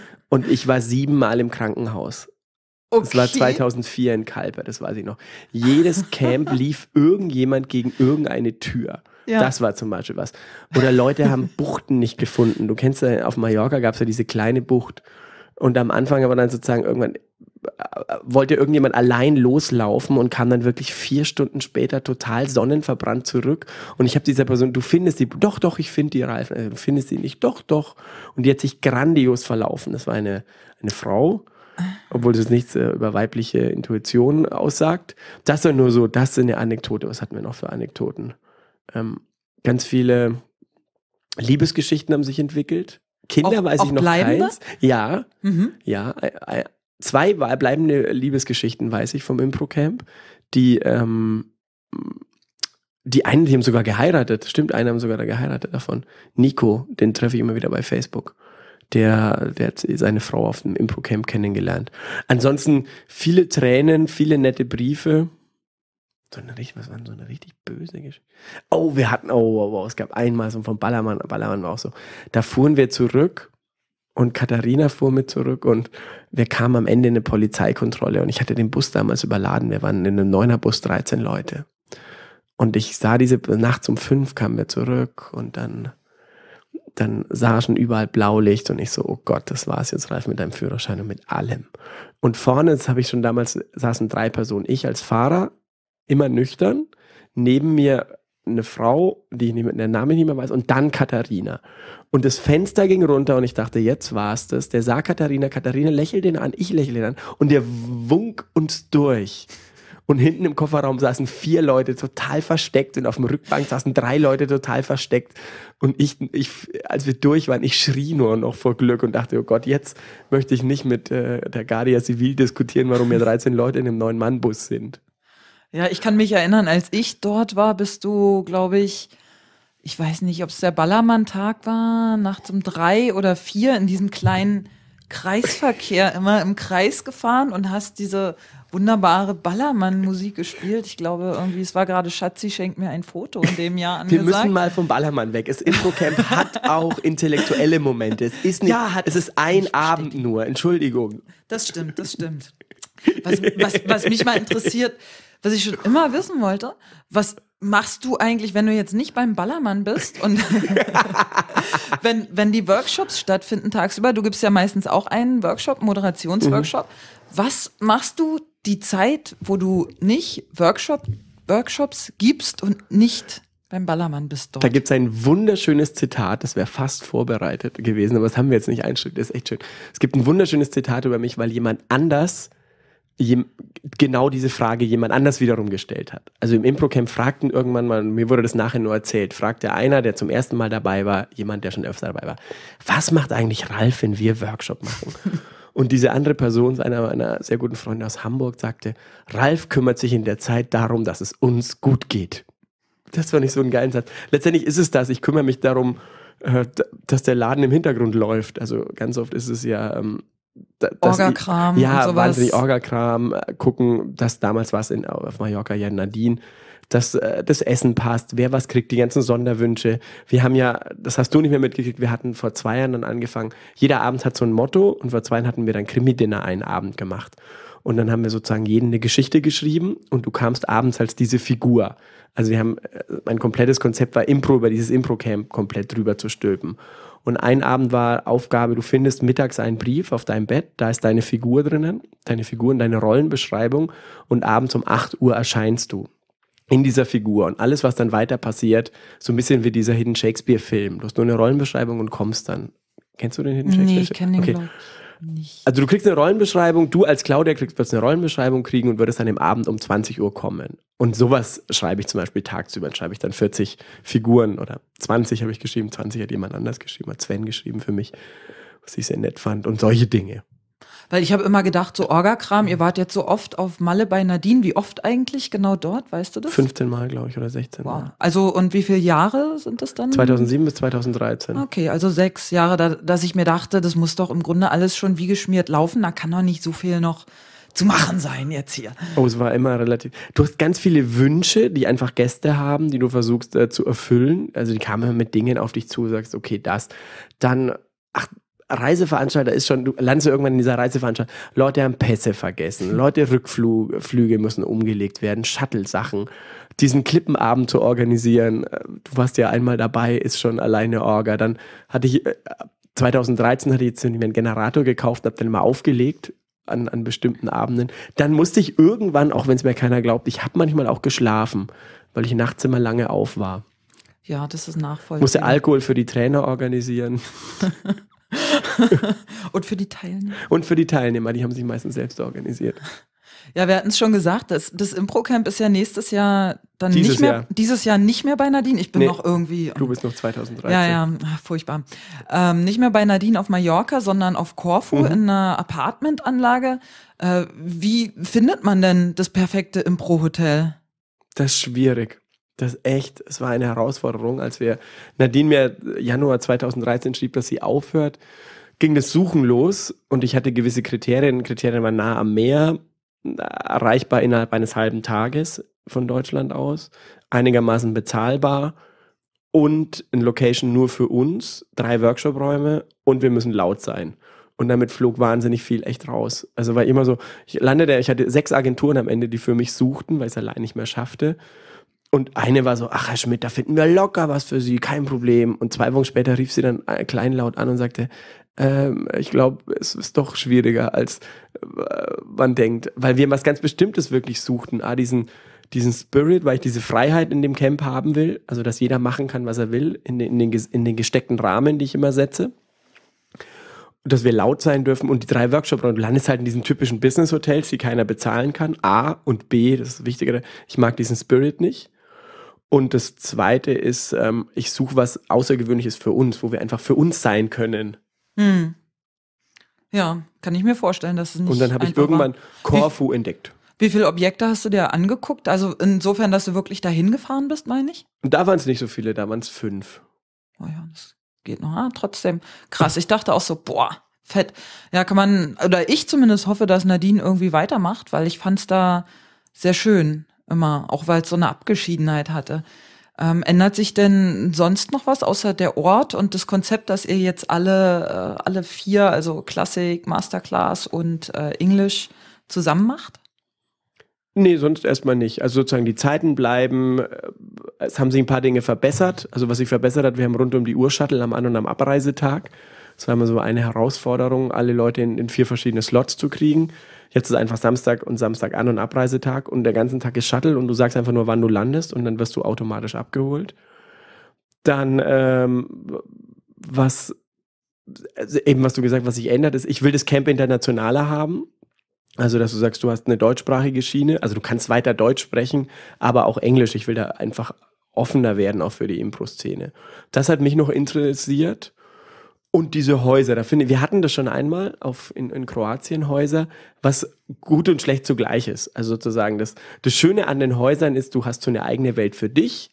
<laughs> und ich war siebenmal im Krankenhaus. Okay. Das war 2004 in Kalper, das weiß ich noch. Jedes Camp lief irgendjemand gegen irgendeine Tür. Ja. Das war zum Beispiel was. Oder Leute haben <laughs> Buchten nicht gefunden. Du kennst ja, auf Mallorca gab es ja diese kleine Bucht. Und am Anfang aber dann sozusagen irgendwann äh, wollte irgendjemand allein loslaufen und kam dann wirklich vier Stunden später total sonnenverbrannt zurück. Und ich habe dieser Person, du findest die, doch, doch, ich finde die Reifen, also, äh, du findest die nicht, doch, doch. Und die hat sich grandios verlaufen. Das war eine, eine Frau, obwohl das nichts äh, über weibliche Intuition aussagt. Das war nur so, das ist eine Anekdote. Was hatten wir noch für Anekdoten? Ähm, ganz viele Liebesgeschichten haben sich entwickelt. Kinder auch, weiß ich noch bleibende? keins. Ja, mhm. ja. Äh, äh, zwei bleibende Liebesgeschichten weiß ich vom Impro-Camp, die, ähm, die einen, die haben sogar geheiratet. Stimmt, einer haben sogar da geheiratet davon. Nico, den treffe ich immer wieder bei Facebook. Der, der hat seine Frau auf dem Impro-Camp kennengelernt. Ansonsten viele Tränen, viele nette Briefe. So eine richtig, was war denn so eine richtig böse Geschichte? Oh, wir hatten, oh, wow, wow, es gab einmal so von Ballermann, Ballermann war auch so. Da fuhren wir zurück und Katharina fuhr mit zurück und wir kamen am Ende in eine Polizeikontrolle und ich hatte den Bus damals überladen. Wir waren in einem Neunerbus 13 Leute. Und ich sah diese Nacht um fünf kamen wir zurück und dann, dann sah schon überall Blaulicht und ich so, oh Gott, das war's jetzt, Ralf, mit deinem Führerschein und mit allem. Und vorne, das habe ich schon damals, saßen drei Personen. Ich als Fahrer, immer nüchtern. Neben mir eine Frau, die ich mit der Name nicht mehr weiß, und dann Katharina. Und das Fenster ging runter und ich dachte, jetzt war's das. Der sah Katharina, Katharina lächelt ihn an, ich lächle ihn an und der wunk uns durch. Und hinten im Kofferraum saßen vier Leute total versteckt und auf dem Rückbank saßen drei Leute total versteckt. Und ich, ich als wir durch waren, ich schrie nur noch vor Glück und dachte, oh Gott, jetzt möchte ich nicht mit äh, der Guardia Civil diskutieren, warum hier 13 Leute in einem neuen Mannbus sind. Ja, ich kann mich erinnern, als ich dort war, bist du, glaube ich, ich weiß nicht, ob es der Ballermann-Tag war, nachts um drei oder vier in diesem kleinen Kreisverkehr immer im Kreis gefahren und hast diese wunderbare Ballermann-Musik gespielt. Ich glaube, irgendwie, es war gerade Schatzi schenkt mir ein Foto in dem Jahr angesagt. Wir müssen mal vom Ballermann weg. Das Infocamp hat auch intellektuelle Momente. Es ist nicht, ja, es ist ein Abend nur. Entschuldigung. Das stimmt, das stimmt. Was, was, was mich mal interessiert, was ich schon immer wissen wollte, was machst du eigentlich, wenn du jetzt nicht beim Ballermann bist und <laughs> wenn, wenn die Workshops stattfinden tagsüber, du gibst ja meistens auch einen Workshop, Moderationsworkshop. Mhm. Was machst du die Zeit, wo du nicht Workshop, Workshops gibst und nicht beim Ballermann bist dort. Da gibt es ein wunderschönes Zitat, das wäre fast vorbereitet gewesen, aber das haben wir jetzt nicht einstückt, das ist echt schön. Es gibt ein wunderschönes Zitat über mich, weil jemand anders genau diese Frage jemand anders wiederum gestellt hat. Also im Improcamp fragten irgendwann mal, mir wurde das nachher nur erzählt, fragte einer, der zum ersten Mal dabei war, jemand, der schon öfter dabei war, was macht eigentlich Ralf, wenn wir Workshop machen? <laughs> Und diese andere Person, einer meiner sehr guten Freunde aus Hamburg, sagte, Ralf kümmert sich in der Zeit darum, dass es uns gut geht. Das war nicht so ein geiler Satz. Letztendlich ist es das, ich kümmere mich darum, äh, dass der Laden im Hintergrund läuft. Also ganz oft ist es ja, ähm, Orgakram. Ja, und sowas. wahnsinnig Orgakram. Äh, gucken, dass damals war es in, äh, auf Mallorca ja Nadine dass äh, das Essen passt, wer was kriegt, die ganzen Sonderwünsche. Wir haben ja, das hast du nicht mehr mitgekriegt, wir hatten vor zwei Jahren dann angefangen, jeder Abend hat so ein Motto und vor zwei Jahren hatten wir dann Krimi-Dinner einen Abend gemacht. Und dann haben wir sozusagen jeden eine Geschichte geschrieben und du kamst abends als diese Figur. Also wir haben, äh, mein komplettes Konzept war Impro, über dieses Impro-Camp komplett drüber zu stülpen. Und ein Abend war Aufgabe, du findest mittags einen Brief auf deinem Bett, da ist deine Figur drinnen, deine Figur und deine Rollenbeschreibung und abends um 8 Uhr erscheinst du in dieser Figur und alles, was dann weiter passiert, so ein bisschen wie dieser Hidden Shakespeare-Film. Du hast nur eine Rollenbeschreibung und kommst dann. Kennst du den Hidden Shakespeare? Nee, ich kenne den okay. Nicht. Also du kriegst eine Rollenbeschreibung, du als Claudia kriegst, wirst eine Rollenbeschreibung kriegen und würdest dann dem Abend um 20 Uhr kommen. Und sowas schreibe ich zum Beispiel tagsüber, dann schreibe ich dann 40 Figuren oder 20 habe ich geschrieben, 20 hat jemand anders geschrieben, hat Sven geschrieben für mich, was ich sehr nett fand und solche Dinge. Weil ich habe immer gedacht, so Orga-Kram, ihr wart jetzt so oft auf Malle bei Nadine. Wie oft eigentlich genau dort, weißt du das? 15 Mal, glaube ich, oder 16 Mal. Wow. Also und wie viele Jahre sind das dann? 2007 bis 2013. Okay, also sechs Jahre, da, dass ich mir dachte, das muss doch im Grunde alles schon wie geschmiert laufen. Da kann doch nicht so viel noch zu machen sein jetzt hier. Oh, es war immer relativ. Du hast ganz viele Wünsche, die einfach Gäste haben, die du versuchst äh, zu erfüllen. Also die kamen mit Dingen auf dich zu, sagst, okay, das. Dann, ach, Reiseveranstalter ist schon, du landest irgendwann in dieser Reiseveranstalter. Leute haben Pässe vergessen, Leute Rückflüge müssen umgelegt werden, Shuttle-Sachen. Diesen Klippenabend zu organisieren, äh, du warst ja einmal dabei, ist schon alleine Orga. Dann hatte ich, 2013 äh, hatte ich jetzt mir einen Generator gekauft, habe den mal aufgelegt an, an bestimmten Abenden. Dann musste ich irgendwann, auch wenn es mir keiner glaubt, ich habe manchmal auch geschlafen, weil ich nachts immer lange auf war. Ja, das ist nachvollziehbar. Musste Alkohol für die Trainer organisieren. <laughs> <laughs> Und für die Teilnehmer. Und für die Teilnehmer, die haben sich meistens selbst organisiert. Ja, wir hatten es schon gesagt, das, das Impro-Camp ist ja nächstes Jahr dann dieses nicht mehr, Jahr. dieses Jahr nicht mehr bei Nadine. Ich bin nee, noch irgendwie. Du bist noch 2013. Ja, ja, furchtbar. Ähm, nicht mehr bei Nadine auf Mallorca, sondern auf Corfu mhm. in einer Apartmentanlage. Äh, wie findet man denn das perfekte Impro-Hotel? Das ist schwierig. Das echt, es war eine Herausforderung, als wir Nadine mir Januar 2013 schrieb, dass sie aufhört, ging das Suchen los und ich hatte gewisse Kriterien. Kriterien waren nah am Meer, erreichbar innerhalb eines halben Tages von Deutschland aus, einigermaßen bezahlbar und eine Location nur für uns, drei Workshop-Räume und wir müssen laut sein. Und damit flog wahnsinnig viel echt raus. Also war immer so, ich landete, ich hatte sechs Agenturen am Ende, die für mich suchten, weil ich es allein nicht mehr schaffte. Und eine war so, ach Herr Schmidt, da finden wir locker was für Sie, kein Problem. Und zwei Wochen später rief sie dann äh, kleinlaut an und sagte, ähm, ich glaube, es ist doch schwieriger, als äh, man denkt, weil wir was ganz Bestimmtes wirklich suchten. Ah, diesen, diesen Spirit, weil ich diese Freiheit in dem Camp haben will, also dass jeder machen kann, was er will, in den, in den, in den gesteckten Rahmen, die ich immer setze dass wir laut sein dürfen und die drei Workshop-Runden. Du landest halt in diesen typischen Business-Hotels, die keiner bezahlen kann. A und B, das ist das Wichtigere. Ich mag diesen Spirit nicht. Und das Zweite ist, ähm, ich suche was Außergewöhnliches für uns, wo wir einfach für uns sein können. Hm. Ja, kann ich mir vorstellen, dass es nicht Und dann habe ich irgendwann war. Korfu entdeckt. Wie viele Objekte hast du dir angeguckt? Also insofern, dass du wirklich dahin gefahren bist, meine ich? da waren es nicht so viele, da waren es fünf. Oh ja, das geht noch. Ah, trotzdem krass. Ich dachte auch so, boah, fett. Ja, kann man, oder ich zumindest hoffe, dass Nadine irgendwie weitermacht, weil ich fand es da sehr schön immer, auch weil es so eine Abgeschiedenheit hatte. Ähm, ändert sich denn sonst noch was außer der Ort und das Konzept, dass ihr jetzt alle, äh, alle vier, also Klassik, Masterclass und äh, Englisch zusammen macht? Nee, sonst erstmal nicht. Also sozusagen die Zeiten bleiben. Äh, es haben sich ein paar Dinge verbessert. Also was sich verbessert hat, wir haben rund um die Uhr Shuttle am An- und am Abreisetag. Das war immer so eine Herausforderung, alle Leute in, in vier verschiedene Slots zu kriegen. Jetzt ist einfach Samstag und Samstag An- und Abreisetag und der ganze Tag ist Shuttle und du sagst einfach nur, wann du landest und dann wirst du automatisch abgeholt. Dann, ähm, was also eben, was du gesagt hast, was sich ändert, ist, ich will das Camp internationaler haben. Also, dass du sagst, du hast eine deutschsprachige Schiene, also du kannst weiter Deutsch sprechen, aber auch Englisch. Ich will da einfach offener werden, auch für die Impro-Szene. Das hat mich noch interessiert. Und diese Häuser, da finde ich, wir hatten das schon einmal auf, in, in Kroatien Häuser, was gut und schlecht zugleich ist. Also sozusagen das, das Schöne an den Häusern ist, du hast so eine eigene Welt für dich.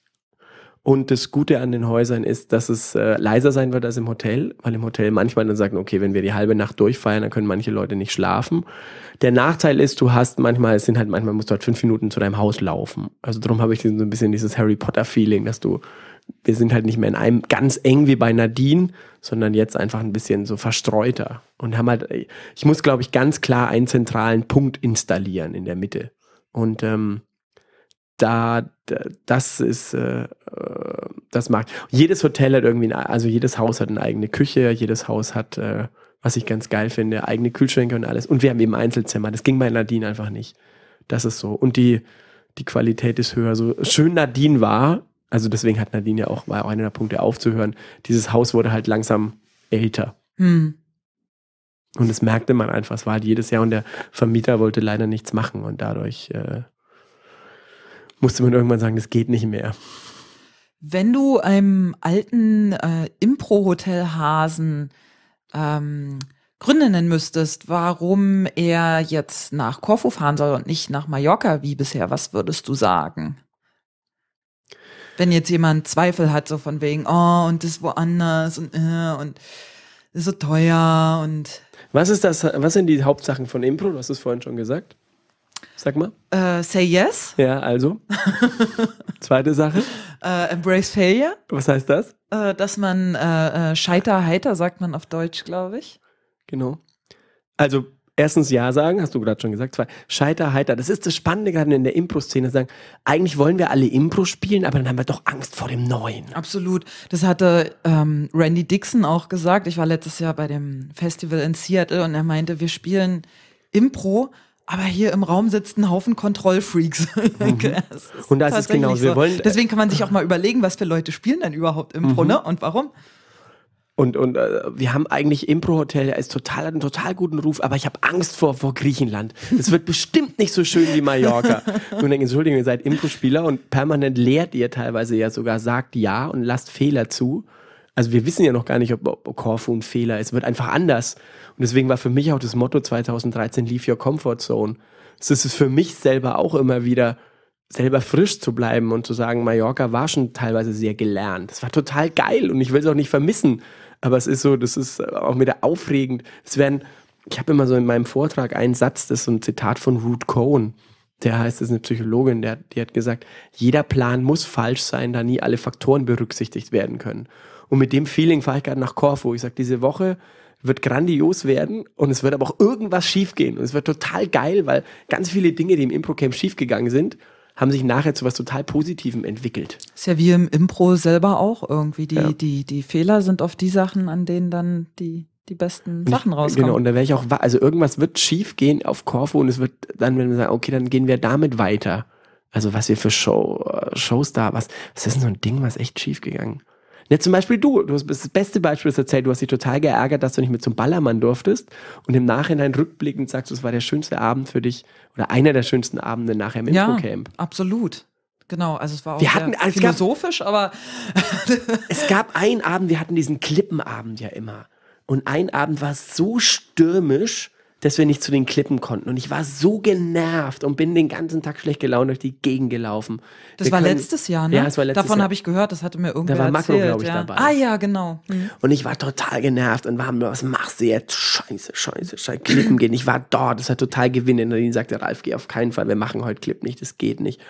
Und das Gute an den Häusern ist, dass es äh, leiser sein wird als im Hotel, weil im Hotel manchmal dann sagen, okay, wenn wir die halbe Nacht durchfeiern, dann können manche Leute nicht schlafen. Der Nachteil ist, du hast manchmal, es sind halt manchmal musst du halt fünf Minuten zu deinem Haus laufen. Also darum habe ich so ein bisschen dieses Harry Potter Feeling, dass du wir sind halt nicht mehr in einem ganz eng wie bei Nadine, sondern jetzt einfach ein bisschen so verstreuter und haben halt, ich muss glaube ich ganz klar einen zentralen Punkt installieren in der Mitte. Und ähm, da, das ist, äh, das mag. Jedes Hotel hat irgendwie, eine, also jedes Haus hat eine eigene Küche, jedes Haus hat, äh, was ich ganz geil finde, eigene Kühlschränke und alles. Und wir haben eben Einzelzimmer. Das ging bei Nadine einfach nicht. Das ist so. Und die, die Qualität ist höher. So schön Nadine war, also deswegen hat Nadine ja auch, mal einer der Punkte aufzuhören, dieses Haus wurde halt langsam älter. Hm. Und das merkte man einfach, es war halt jedes Jahr und der Vermieter wollte leider nichts machen und dadurch äh, musste man irgendwann sagen, das geht nicht mehr. Wenn du einem alten äh, Impro-Hotelhasen ähm, Gründe nennen müsstest, warum er jetzt nach Korfu fahren soll und nicht nach Mallorca wie bisher, was würdest du sagen? wenn jetzt jemand Zweifel hat, so von wegen, oh, und das woanders und, äh, und das ist so teuer und. Was ist das, was sind die Hauptsachen von Impro? Du hast es vorhin schon gesagt. Sag mal. Äh, say yes. Ja, also. <laughs> Zweite Sache. Äh, embrace failure. Was heißt das? Äh, dass man äh, äh scheiter heiter sagt man auf Deutsch, glaube ich. Genau. Also erstens Ja sagen, hast du gerade schon gesagt. Zwei, Scheiter, heiter. Das ist das Spannende gerade in der Impro-Szene. Sagen, eigentlich wollen wir alle Impro spielen, aber dann haben wir doch Angst vor dem Neuen. Absolut. Das hatte ähm, Randy Dixon auch gesagt. Ich war letztes Jahr bei dem Festival in Seattle und er meinte, wir spielen Impro. Aber hier im Raum sitzt ein Haufen Kontrollfreaks. <laughs> Mhm. und das ist genau so. Äh, Deswegen kann man sich auch mal überlegen, was für Leute spielen denn überhaupt Impro, mhm. ne? Und warum? Und, und äh, wir haben eigentlich Impro-Hotel, der ist total, hat einen total guten Ruf, aber ich habe Angst vor, vor Griechenland. Es wird bestimmt nicht so schön wie Mallorca. <laughs> und dann, Entschuldigung, ihr seid Impro-Spieler und permanent lehrt ihr teilweise ja sogar, sagt ja und lasst Fehler zu. Also wir wissen ja noch gar nicht, ob, ob Corfu ein Fehler ist. Es wird einfach anders. Und deswegen war für mich auch das Motto 2013 Leave Your Comfort Zone. Das ist für mich selber auch immer wieder selber frisch zu bleiben und zu sagen, Mallorca war schon teilweise sehr gelernt. Das war total geil und ich will es auch nicht vermissen. Aber es ist so, das ist auch wieder aufregend. Es werden, ich habe immer so in meinem Vortrag einen Satz, das ist so ein Zitat von Ruth Cohen. Der heißt, das ist eine Psychologin, der, die hat gesagt, jeder Plan muss falsch sein, da nie alle Faktoren berücksichtigt werden können. Und mit dem Feeling fahre ich gerade nach Korfu. Ich sage, diese Woche wird grandios werden und es wird aber auch irgendwas schiefgehen Und es wird total geil, weil ganz viele Dinge, die im Improcamp schiefgegangen sind, haben sich nachher zu was total Positivem entwickelt. Ist ja wie im Impro selber auch irgendwie. Die, ja. die, die Fehler sind oft die Sachen, an denen dann die, die besten Sachen genau, rauskommen. Genau, und da wäre ich auch, also irgendwas wird schief gehen auf Corfu und es wird dann, wenn wir sagen, okay, dann gehen wir damit weiter. Also was wir für Show, äh, Shows da, was, was ist denn so ein Ding, was echt schief gegangen? Ja, zum Beispiel du. du hast, das beste Beispiel ist erzählt, du hast dich total geärgert, dass du nicht mit zum Ballermann durftest und im Nachhinein rückblickend sagst, du, es war der schönste Abend für dich oder einer der schönsten Abende nachher im ja, Infocamp. absolut. Genau, also es war auch wir hatten, also philosophisch, gab, aber <laughs> es gab einen Abend, wir hatten diesen Klippenabend ja immer. Und ein Abend war so stürmisch, dass wir nicht zu den Klippen konnten. Und ich war so genervt und bin den ganzen Tag schlecht gelaunt durch die Gegend gelaufen. Das wir war können, letztes Jahr, ne? Ja, das war letztes Davon habe ich gehört, das hatte mir irgendwer Da war Makro, glaube ich, ja. dabei. Ah ja, genau. Mhm. Und ich war total genervt und war, mir, was machst du jetzt? Scheiße, scheiße, scheiße, Klippen gehen. Ich war dort, das hat total Gewinn. Und dann sagte Ralf, geh auf keinen Fall, wir machen heute Clip nicht, das geht nicht.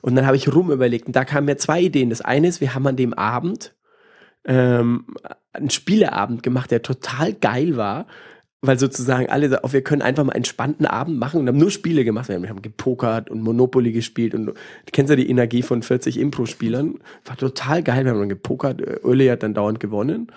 Und dann habe ich rumüberlegt und da kamen mir zwei Ideen. Das eine ist, wir haben an dem Abend ähm, einen Spieleabend gemacht, der total geil war weil sozusagen alle sagen, oh, wir können einfach mal einen entspannten Abend machen und haben nur Spiele gemacht. Wir haben gepokert und Monopoly gespielt und du kennst ja die Energie von 40 Impro-Spielern. War total geil, wir haben dann gepokert. Öle äh, hat dann dauernd gewonnen.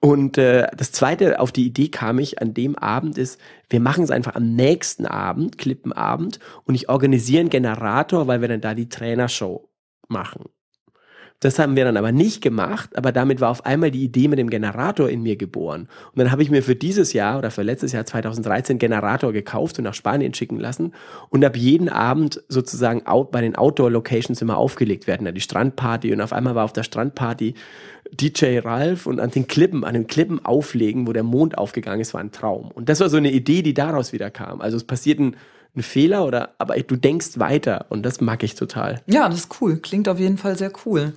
Und äh, das zweite, auf die Idee kam ich an dem Abend, ist, wir machen es einfach am nächsten Abend, Klippenabend, und ich organisiere einen Generator, weil wir dann da die Trainershow machen. Das haben wir dann aber nicht gemacht, aber damit war auf einmal die Idee mit dem Generator in mir geboren. Und dann habe ich mir für dieses Jahr oder für letztes Jahr 2013 Generator gekauft und nach Spanien schicken lassen und habe jeden Abend sozusagen out bei den Outdoor-Locations immer aufgelegt. werden, da die Strandparty und auf einmal war auf der Strandparty DJ Ralf und an den Klippen, an den Klippen auflegen, wo der Mond aufgegangen ist, war ein Traum. Und das war so eine Idee, die daraus wieder kam. Also es passiert ein, ein Fehler oder, aber du denkst weiter und das mag ich total. Ja, das ist cool. Klingt auf jeden Fall sehr cool.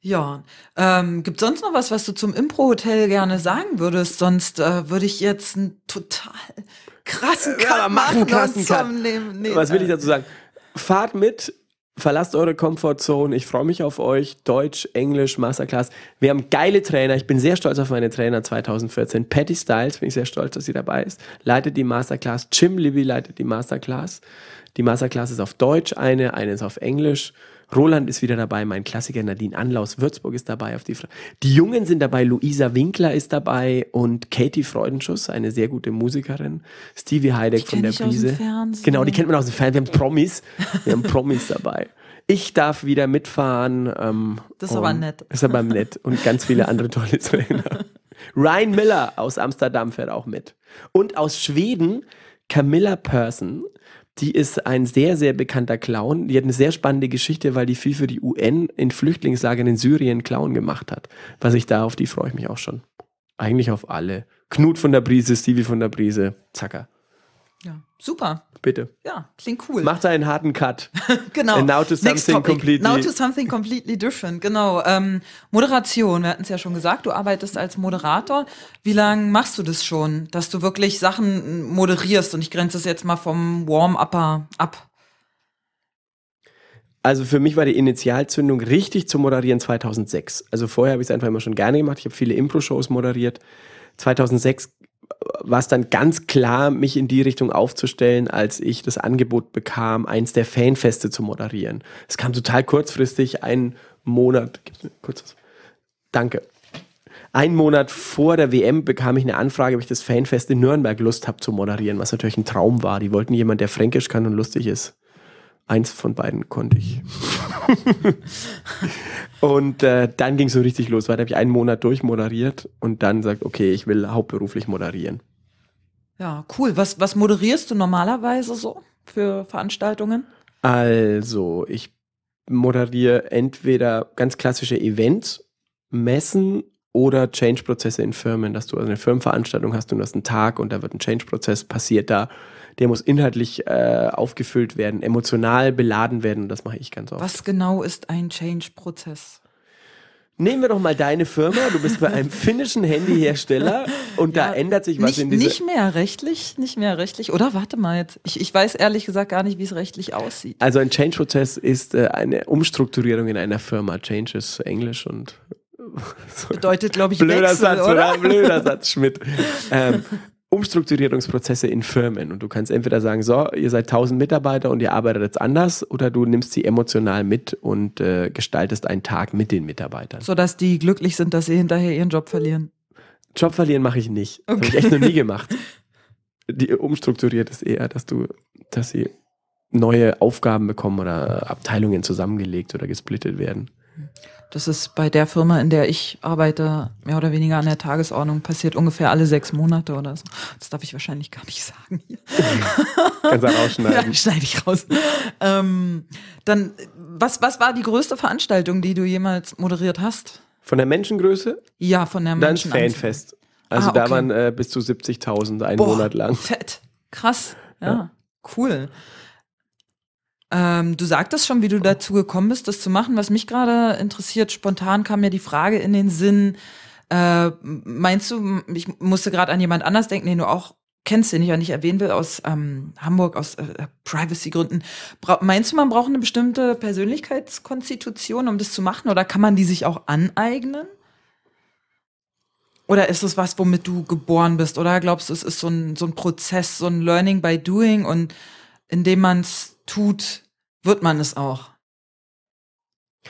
Ja, ähm, gibt sonst noch was, was du zum Impro-Hotel gerne sagen würdest? Sonst äh, würde ich jetzt einen total krassen äh, Cut ja, machen. Krassen Cut. Nehmen. Nee, was will ich äh, dazu sagen? Fahrt mit, verlasst eure Komfortzone. Ich freue mich auf euch. Deutsch, Englisch, Masterclass. Wir haben geile Trainer. Ich bin sehr stolz auf meine Trainer 2014. Patty Styles, bin ich sehr stolz, dass sie dabei ist. Leitet die Masterclass. Jim Libby leitet die Masterclass. Die Masterclass ist auf Deutsch eine, eine ist auf Englisch. Roland ist wieder dabei, mein Klassiker Nadine Anlaus Würzburg ist dabei. Auf die, Fra die Jungen sind dabei, Luisa Winkler ist dabei und Katie Freudenschuss, eine sehr gute Musikerin. Stevie Heideck die von der Brise. Genau, die kennt man aus dem Fernsehen. Wir haben Promis. Wir haben Promis dabei. Ich darf wieder mitfahren. Ähm, das ist aber nett. Ist aber nett. Und ganz viele andere tolle Trainer. <laughs> Ryan Miller aus Amsterdam fährt auch mit. Und aus Schweden Camilla Persson die ist ein sehr, sehr bekannter Clown. Die hat eine sehr spannende Geschichte, weil die viel für die UN in Flüchtlingslagern in Syrien Clown gemacht hat. Was ich da, auf die freue ich mich auch schon. Eigentlich auf alle. Knut von der Brise, Stevie von der Brise, Zacker. Ja, super. Bitte. Ja, klingt cool. Macht einen harten Cut. <laughs> genau. And now to something completely. Now to something completely different. Genau. Ähm, Moderation, wir hatten es ja schon gesagt, du arbeitest als Moderator. Wie lange machst du das schon, dass du wirklich Sachen moderierst? Und ich grenze es jetzt mal vom Warm-Upper ab. Also für mich war die Initialzündung richtig zu moderieren 2006. Also vorher habe ich es einfach immer schon gerne gemacht. Ich habe viele Impro-Shows moderiert. 2006 war es dann ganz klar, mich in die Richtung aufzustellen, als ich das Angebot bekam, eins der Fanfeste zu moderieren. Es kam total kurzfristig, ein Monat, Kurz was, danke. Ein Monat vor der WM bekam ich eine Anfrage, ob ich das Fanfest in Nürnberg Lust habe zu moderieren, was natürlich ein Traum war. Die wollten jemanden, der fränkisch kann und lustig ist. Eins von beiden konnte ich. <laughs> und äh, dann ging es so richtig los, weil da habe ich einen Monat durchmoderiert und dann sagt, okay, ich will hauptberuflich moderieren. Ja, cool. Was, was moderierst du normalerweise so für Veranstaltungen? Also, ich moderiere entweder ganz klassische Events, Messen oder Change-Prozesse in Firmen, dass du also eine Firmenveranstaltung hast und du hast einen Tag und da wird ein Change-Prozess, passiert da der muss inhaltlich äh, aufgefüllt werden, emotional beladen werden das mache ich ganz oft. Was genau ist ein Change-Prozess? Nehmen wir doch mal deine Firma. Du bist bei einem <laughs> finnischen Handyhersteller und ja, da ändert sich was nicht, in dieser. Nicht mehr rechtlich, nicht mehr rechtlich. Oder warte mal, jetzt. Ich, ich weiß ehrlich gesagt gar nicht, wie es rechtlich aussieht. Also ein Change-Prozess ist äh, eine Umstrukturierung in einer Firma. Change ist Englisch und bedeutet, glaube ich, blöder Wechsel, Satz, oder? oder? Blöder Satz, Schmidt. <laughs> Ähm, Umstrukturierungsprozesse in Firmen. Und du kannst entweder sagen, so, ihr seid 1000 Mitarbeiter und ihr arbeitet jetzt anders, oder du nimmst sie emotional mit und äh, gestaltest einen Tag mit den Mitarbeitern. Sodass die glücklich sind, dass sie hinterher ihren Job verlieren. Job verlieren mache ich nicht. Okay. habe ich echt noch nie <laughs> gemacht. Die umstrukturiert ist eher, dass du, dass sie neue Aufgaben bekommen oder Abteilungen zusammengelegt oder gesplittet werden. Das ist bei der Firma, in der ich arbeite, mehr oder weniger an der Tagesordnung, passiert ungefähr alle sechs Monate oder so. Das darf ich wahrscheinlich gar nicht sagen <laughs> Kannst du rausschneiden. Ja, schneide ich raus. Ähm, dann, was, was war die größte Veranstaltung, die du jemals moderiert hast? Von der Menschengröße? Ja, von der Menschengröße. Dann Fanfest. Also ah, okay. da waren äh, bis zu 70.000 einen Boah, Monat lang. Fett. Krass. ja. ja. cool. Ähm, du sagtest schon, wie du dazu gekommen bist, das zu machen. Was mich gerade interessiert, spontan kam mir die Frage in den Sinn, äh, meinst du, ich musste gerade an jemand anders denken, den du auch kennst, den ich ja nicht erwähnen will, aus ähm, Hamburg, aus äh, Privacy-Gründen. meinst du, man braucht eine bestimmte Persönlichkeitskonstitution, um das zu machen, oder kann man die sich auch aneignen? Oder ist es was, womit du geboren bist? Oder glaubst du, es ist so ein, so ein Prozess, so ein Learning by Doing und indem man es tut, wird man es auch.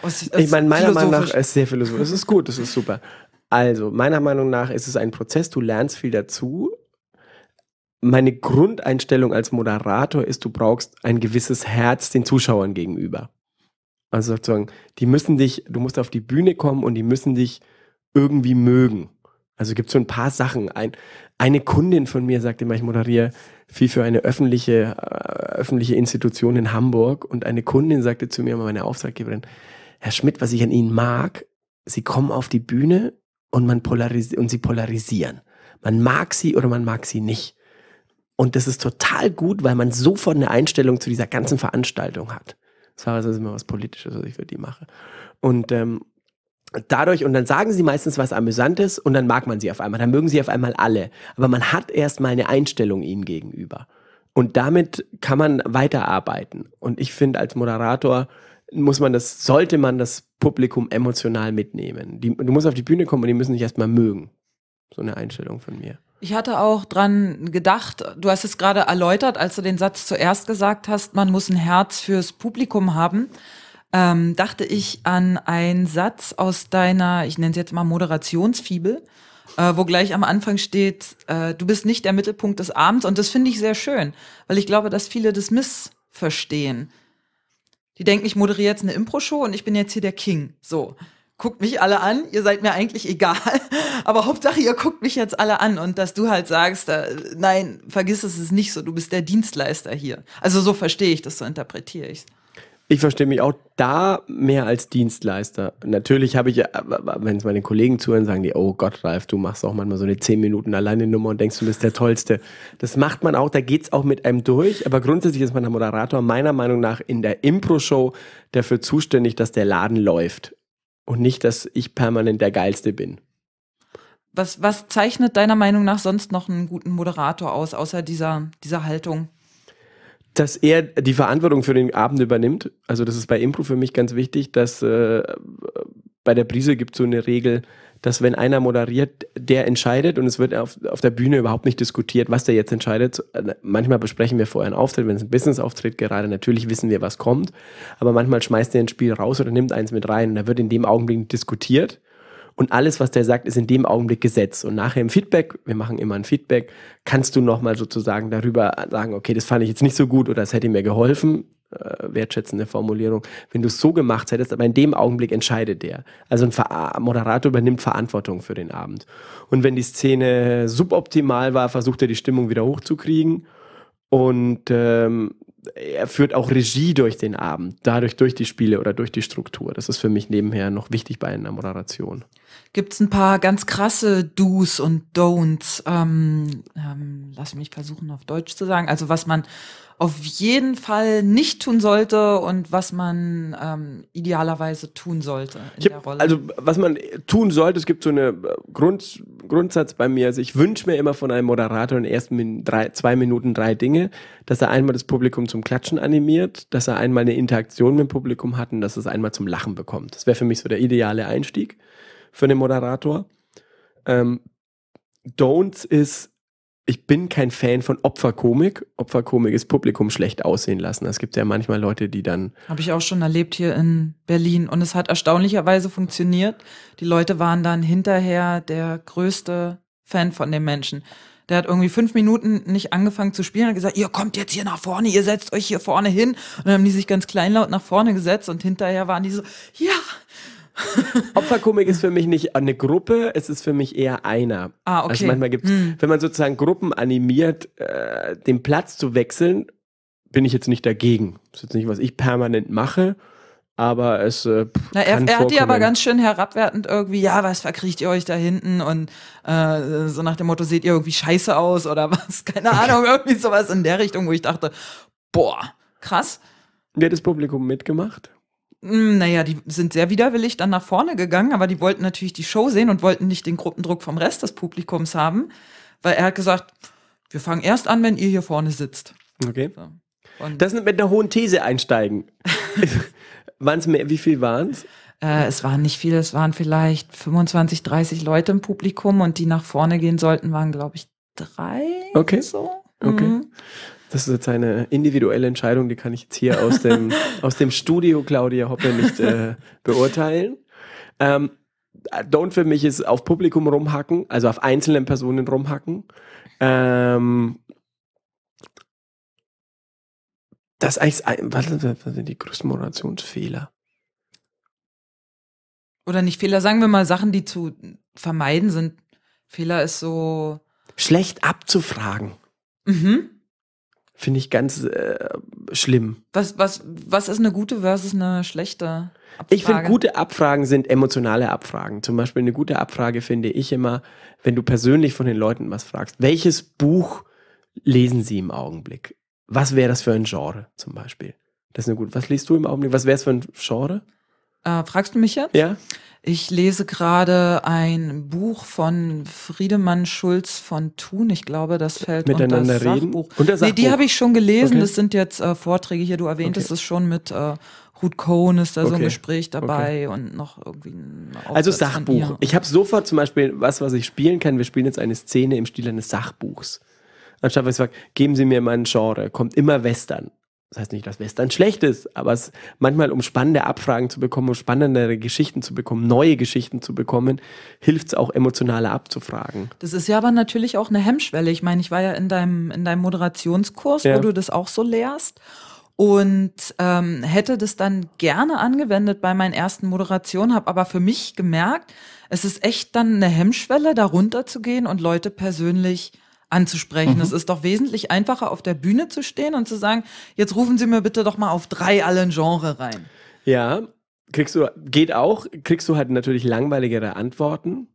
Es, es ich meine, meiner Meinung nach ist sehr philosophisch. es ist gut, es ist super. Also, meiner Meinung nach ist es ein Prozess, du lernst viel dazu. Meine Grundeinstellung als Moderator ist, du brauchst ein gewisses Herz den Zuschauern gegenüber. Also sozusagen, die müssen dich, du musst auf die Bühne kommen und die müssen dich irgendwie mögen. Also gibt es so ein paar Sachen. Ein, eine Kundin von mir sagt immer, ich moderiere viel für eine öffentliche, äh, öffentliche Institution in Hamburg und eine Kundin sagte zu mir, meine Auftraggeberin, Herr Schmidt, was ich an Ihnen mag, Sie kommen auf die Bühne und, man polaris und Sie polarisieren. Man mag Sie oder man mag Sie nicht. Und das ist total gut, weil man sofort eine Einstellung zu dieser ganzen Veranstaltung hat. Das war also immer was Politisches, was ich für die mache. Und, ähm, dadurch, und dann sagen sie meistens was Amüsantes und dann mag man sie auf einmal, dann mögen sie auf einmal alle. Aber man hat erstmal eine Einstellung ihnen gegenüber. Und damit kann man weiterarbeiten. Und ich finde, als Moderator muss man das, sollte man das Publikum emotional mitnehmen. Die, du musst auf die Bühne kommen und die müssen dich erstmal mögen. So eine Einstellung von mir. Ich hatte auch dran gedacht, du hast es gerade erläutert, als du den Satz zuerst gesagt hast, man muss ein Herz fürs Publikum haben ähm, dachte ich an einen Satz aus deiner, ich nenne es jetzt mal Moderationsfibel, äh, wo gleich am Anfang steht, äh, du bist nicht der Mittelpunkt des Abends. Und das finde ich sehr schön, weil ich glaube, dass viele das missverstehen. Die denken, ich moderiere jetzt eine Impro-Show und ich bin jetzt hier der King. So guckt mich alle an, ihr seid mir eigentlich egal, <laughs> aber Hauptsache, ihr guckt mich jetzt alle an und dass du halt sagst, äh, nein, vergiss es, ist nicht so, du bist der Dienstleister hier. Also so verstehe ich das, so interpretiere ich es. Ich verstehe mich auch da mehr als Dienstleister. Natürlich habe ich, äh, wenn es meinen Kollegen zuhören, sagen die, oh Gott, Ralf, du machst auch manchmal so eine 10 Minuten alleine Nummer und denkst, du bist der Tollste. Das macht man auch, da geht es auch mit einem durch. Aber grundsätzlich ist man der Moderator meiner Meinung nach in der Impro-Show dafür zuständig, dass der Laden läuft. Und nicht, dass ich permanent der Geilste bin. Was, was zeichnet deiner Meinung nach sonst noch einen guten Moderator aus, außer dieser, dieser Haltung? dass er die Verantwortung für den Abend übernimmt. Also das ist bei Impro für mich ganz wichtig, dass äh, bei der Brise gibt es so eine Regel, dass wenn einer moderiert, der entscheidet und es wird auf, auf der Bühne überhaupt nicht diskutiert, was der jetzt entscheidet. Manchmal besprechen wir vorher einen Auftritt, wenn es ein Business-Auftritt gerade, natürlich wissen wir, was kommt, aber manchmal schmeißt er ein Spiel raus oder nimmt eins mit rein und da wird in dem Augenblick diskutiert und alles, was der sagt, ist in dem Augenblick Gesetz. Und nachher im Feedback, wir machen immer ein Feedback, kannst du nochmal sozusagen darüber sagen, okay, das fand ich jetzt nicht so gut oder das hätte mir geholfen, äh, wertschätzende Formulierung, wenn du es so gemacht hättest, aber in dem Augenblick entscheidet der. Also ein Ver Moderator übernimmt Verantwortung für den Abend. Und wenn die Szene suboptimal war, versucht er die Stimmung wieder hochzukriegen und ähm, er führt auch Regie durch den Abend, dadurch durch die Spiele oder durch die Struktur. Das ist für mich nebenher noch wichtig bei einer Moderation gibt es ein paar ganz krasse Do's und Don'ts. Ähm, ähm, lass mich versuchen, auf Deutsch zu sagen. Also was man auf jeden Fall nicht tun sollte und was man ähm, idealerweise tun sollte in hab, der Rolle. Also was man tun sollte, es gibt so einen äh, Grund, Grundsatz bei mir. Also ich wünsche mir immer von einem Moderator in den ersten drei, zwei Minuten drei Dinge, dass er einmal das Publikum zum Klatschen animiert, dass er einmal eine Interaktion mit dem Publikum hat und dass es einmal zum Lachen bekommt. Das wäre für mich so der ideale Einstieg für einen Moderator. Ähm, Don'ts ist, ich bin kein Fan von Opferkomik. Opferkomik ist Publikum schlecht aussehen lassen. Es gibt ja manchmal Leute, die dann. Habe ich auch schon erlebt hier in Berlin. Und es hat erstaunlicherweise funktioniert. Die Leute waren dann hinterher der größte Fan von dem Menschen. Der hat irgendwie fünf Minuten nicht angefangen zu spielen und gesagt, ihr kommt jetzt hier nach vorne, ihr setzt euch hier vorne hin. Und dann haben die sich ganz kleinlaut nach vorne gesetzt und hinterher waren die so, ja, Opferkomik ist für mich nicht eine Gruppe, es ist für mich eher einer. Ah, okay. Also manchmal gibt hm. wenn man sozusagen Gruppen animiert, äh, den Platz zu wechseln, bin ich jetzt nicht dagegen. Das ist jetzt nicht, was ich permanent mache. Aber es. Äh, Na, er, er hat die aber ganz schön herabwertend irgendwie, ja, was verkriecht ihr euch da hinten? Und äh, so nach dem Motto, seht ihr irgendwie scheiße aus oder <laughs> was? Keine Ahnung, irgendwie sowas in der Richtung, wo ich dachte, boah, krass. Wird das Publikum mitgemacht? Hm, naja, die sind sehr widerwillig dann nach vorne gegangen, aber die wollten natürlich die Show sehen und wollten nicht den Gruppendruck vom Rest des Publikums haben, weil er hat gesagt, wir fangen erst an, wenn ihr hier vorne sitzt. Okay. So. Und das sind mit einer hohen These einsteigen. <laughs> waren's mehr, wie viel waren es? Äh, es waren nicht viele, es waren vielleicht 25, 30 Leute im Publikum und die nach vorne gehen sollten, waren, glaube ich, drei. Okay. So. Okay. Mhm. Das ist jetzt eine individuelle Entscheidung, die kann ich jetzt hier aus dem, <laughs> aus dem Studio Claudia Hoppe nicht äh, beurteilen. Ähm, don't für mich ist auf Publikum rumhacken, also auf einzelnen Personen rumhacken. Ähm, das ist eigentlich, was sind die größten Moderationsfehler? Oder nicht Fehler, sagen wir mal Sachen, die zu vermeiden sind. Fehler ist so. Schlecht abzufragen. Mhm. Finde ich ganz äh, schlimm. Was, was, was ist eine gute versus eine schlechte Abfrage? Ich finde, gute Abfragen sind emotionale Abfragen. Zum Beispiel eine gute Abfrage finde ich immer, wenn du persönlich von den Leuten was fragst. Welches Buch lesen sie im Augenblick? Was wäre das für ein Genre zum Beispiel? Das ist eine gute. Was liest du im Augenblick? Was wäre es für ein Genre? Äh, fragst du mich jetzt? Ja. Ich lese gerade ein Buch von Friedemann Schulz von Thun. Ich glaube, das fällt Miteinander unter reden. Sachbuch. Unter Sachbuch. Nee, die habe ich schon gelesen. Okay. Das sind jetzt äh, Vorträge hier. Du erwähntest okay. es schon mit äh, Ruth Cohn ist da okay. so ein Gespräch dabei okay. und noch irgendwie ein Aufsatz Also Sachbuch. Ich habe sofort zum Beispiel was, was ich spielen kann. Wir spielen jetzt eine Szene im Stil eines Sachbuchs. Anstatt was ich sage, geben Sie mir mal ein Genre, kommt immer Western das heißt nicht, dass Western schlecht ist, aber es manchmal, um spannende Abfragen zu bekommen, um spannendere Geschichten zu bekommen, neue Geschichten zu bekommen, hilft es auch, emotionaler abzufragen. Das ist ja aber natürlich auch eine Hemmschwelle. Ich meine, ich war ja in deinem, in deinem Moderationskurs, ja. wo du das auch so lehrst. Und ähm, hätte das dann gerne angewendet bei meinen ersten Moderationen, habe aber für mich gemerkt, es ist echt dann eine Hemmschwelle, da runterzugehen und Leute persönlich anzusprechen. Mhm. Es ist doch wesentlich einfacher, auf der Bühne zu stehen und zu sagen, jetzt rufen Sie mir bitte doch mal auf drei allen Genre rein. Ja, kriegst du, geht auch, kriegst du halt natürlich langweiligere Antworten.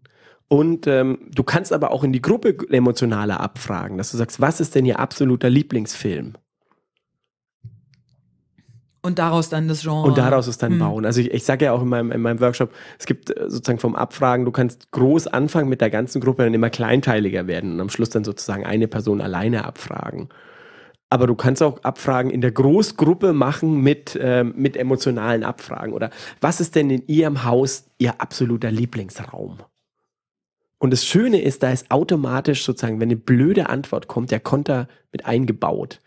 Und ähm, du kannst aber auch in die Gruppe emotionaler abfragen, dass du sagst, was ist denn Ihr absoluter Lieblingsfilm? Und daraus dann das Genre. Und daraus ist dann mhm. bauen. Also ich, ich sage ja auch in meinem, in meinem Workshop, es gibt äh, sozusagen vom Abfragen, du kannst groß anfangen mit der ganzen Gruppe dann immer kleinteiliger werden und am Schluss dann sozusagen eine Person alleine abfragen. Aber du kannst auch Abfragen in der Großgruppe machen mit, ähm, mit emotionalen Abfragen. Oder was ist denn in Ihrem Haus Ihr absoluter Lieblingsraum? Und das Schöne ist, da ist automatisch sozusagen, wenn eine blöde Antwort kommt, der Konter mit eingebaut.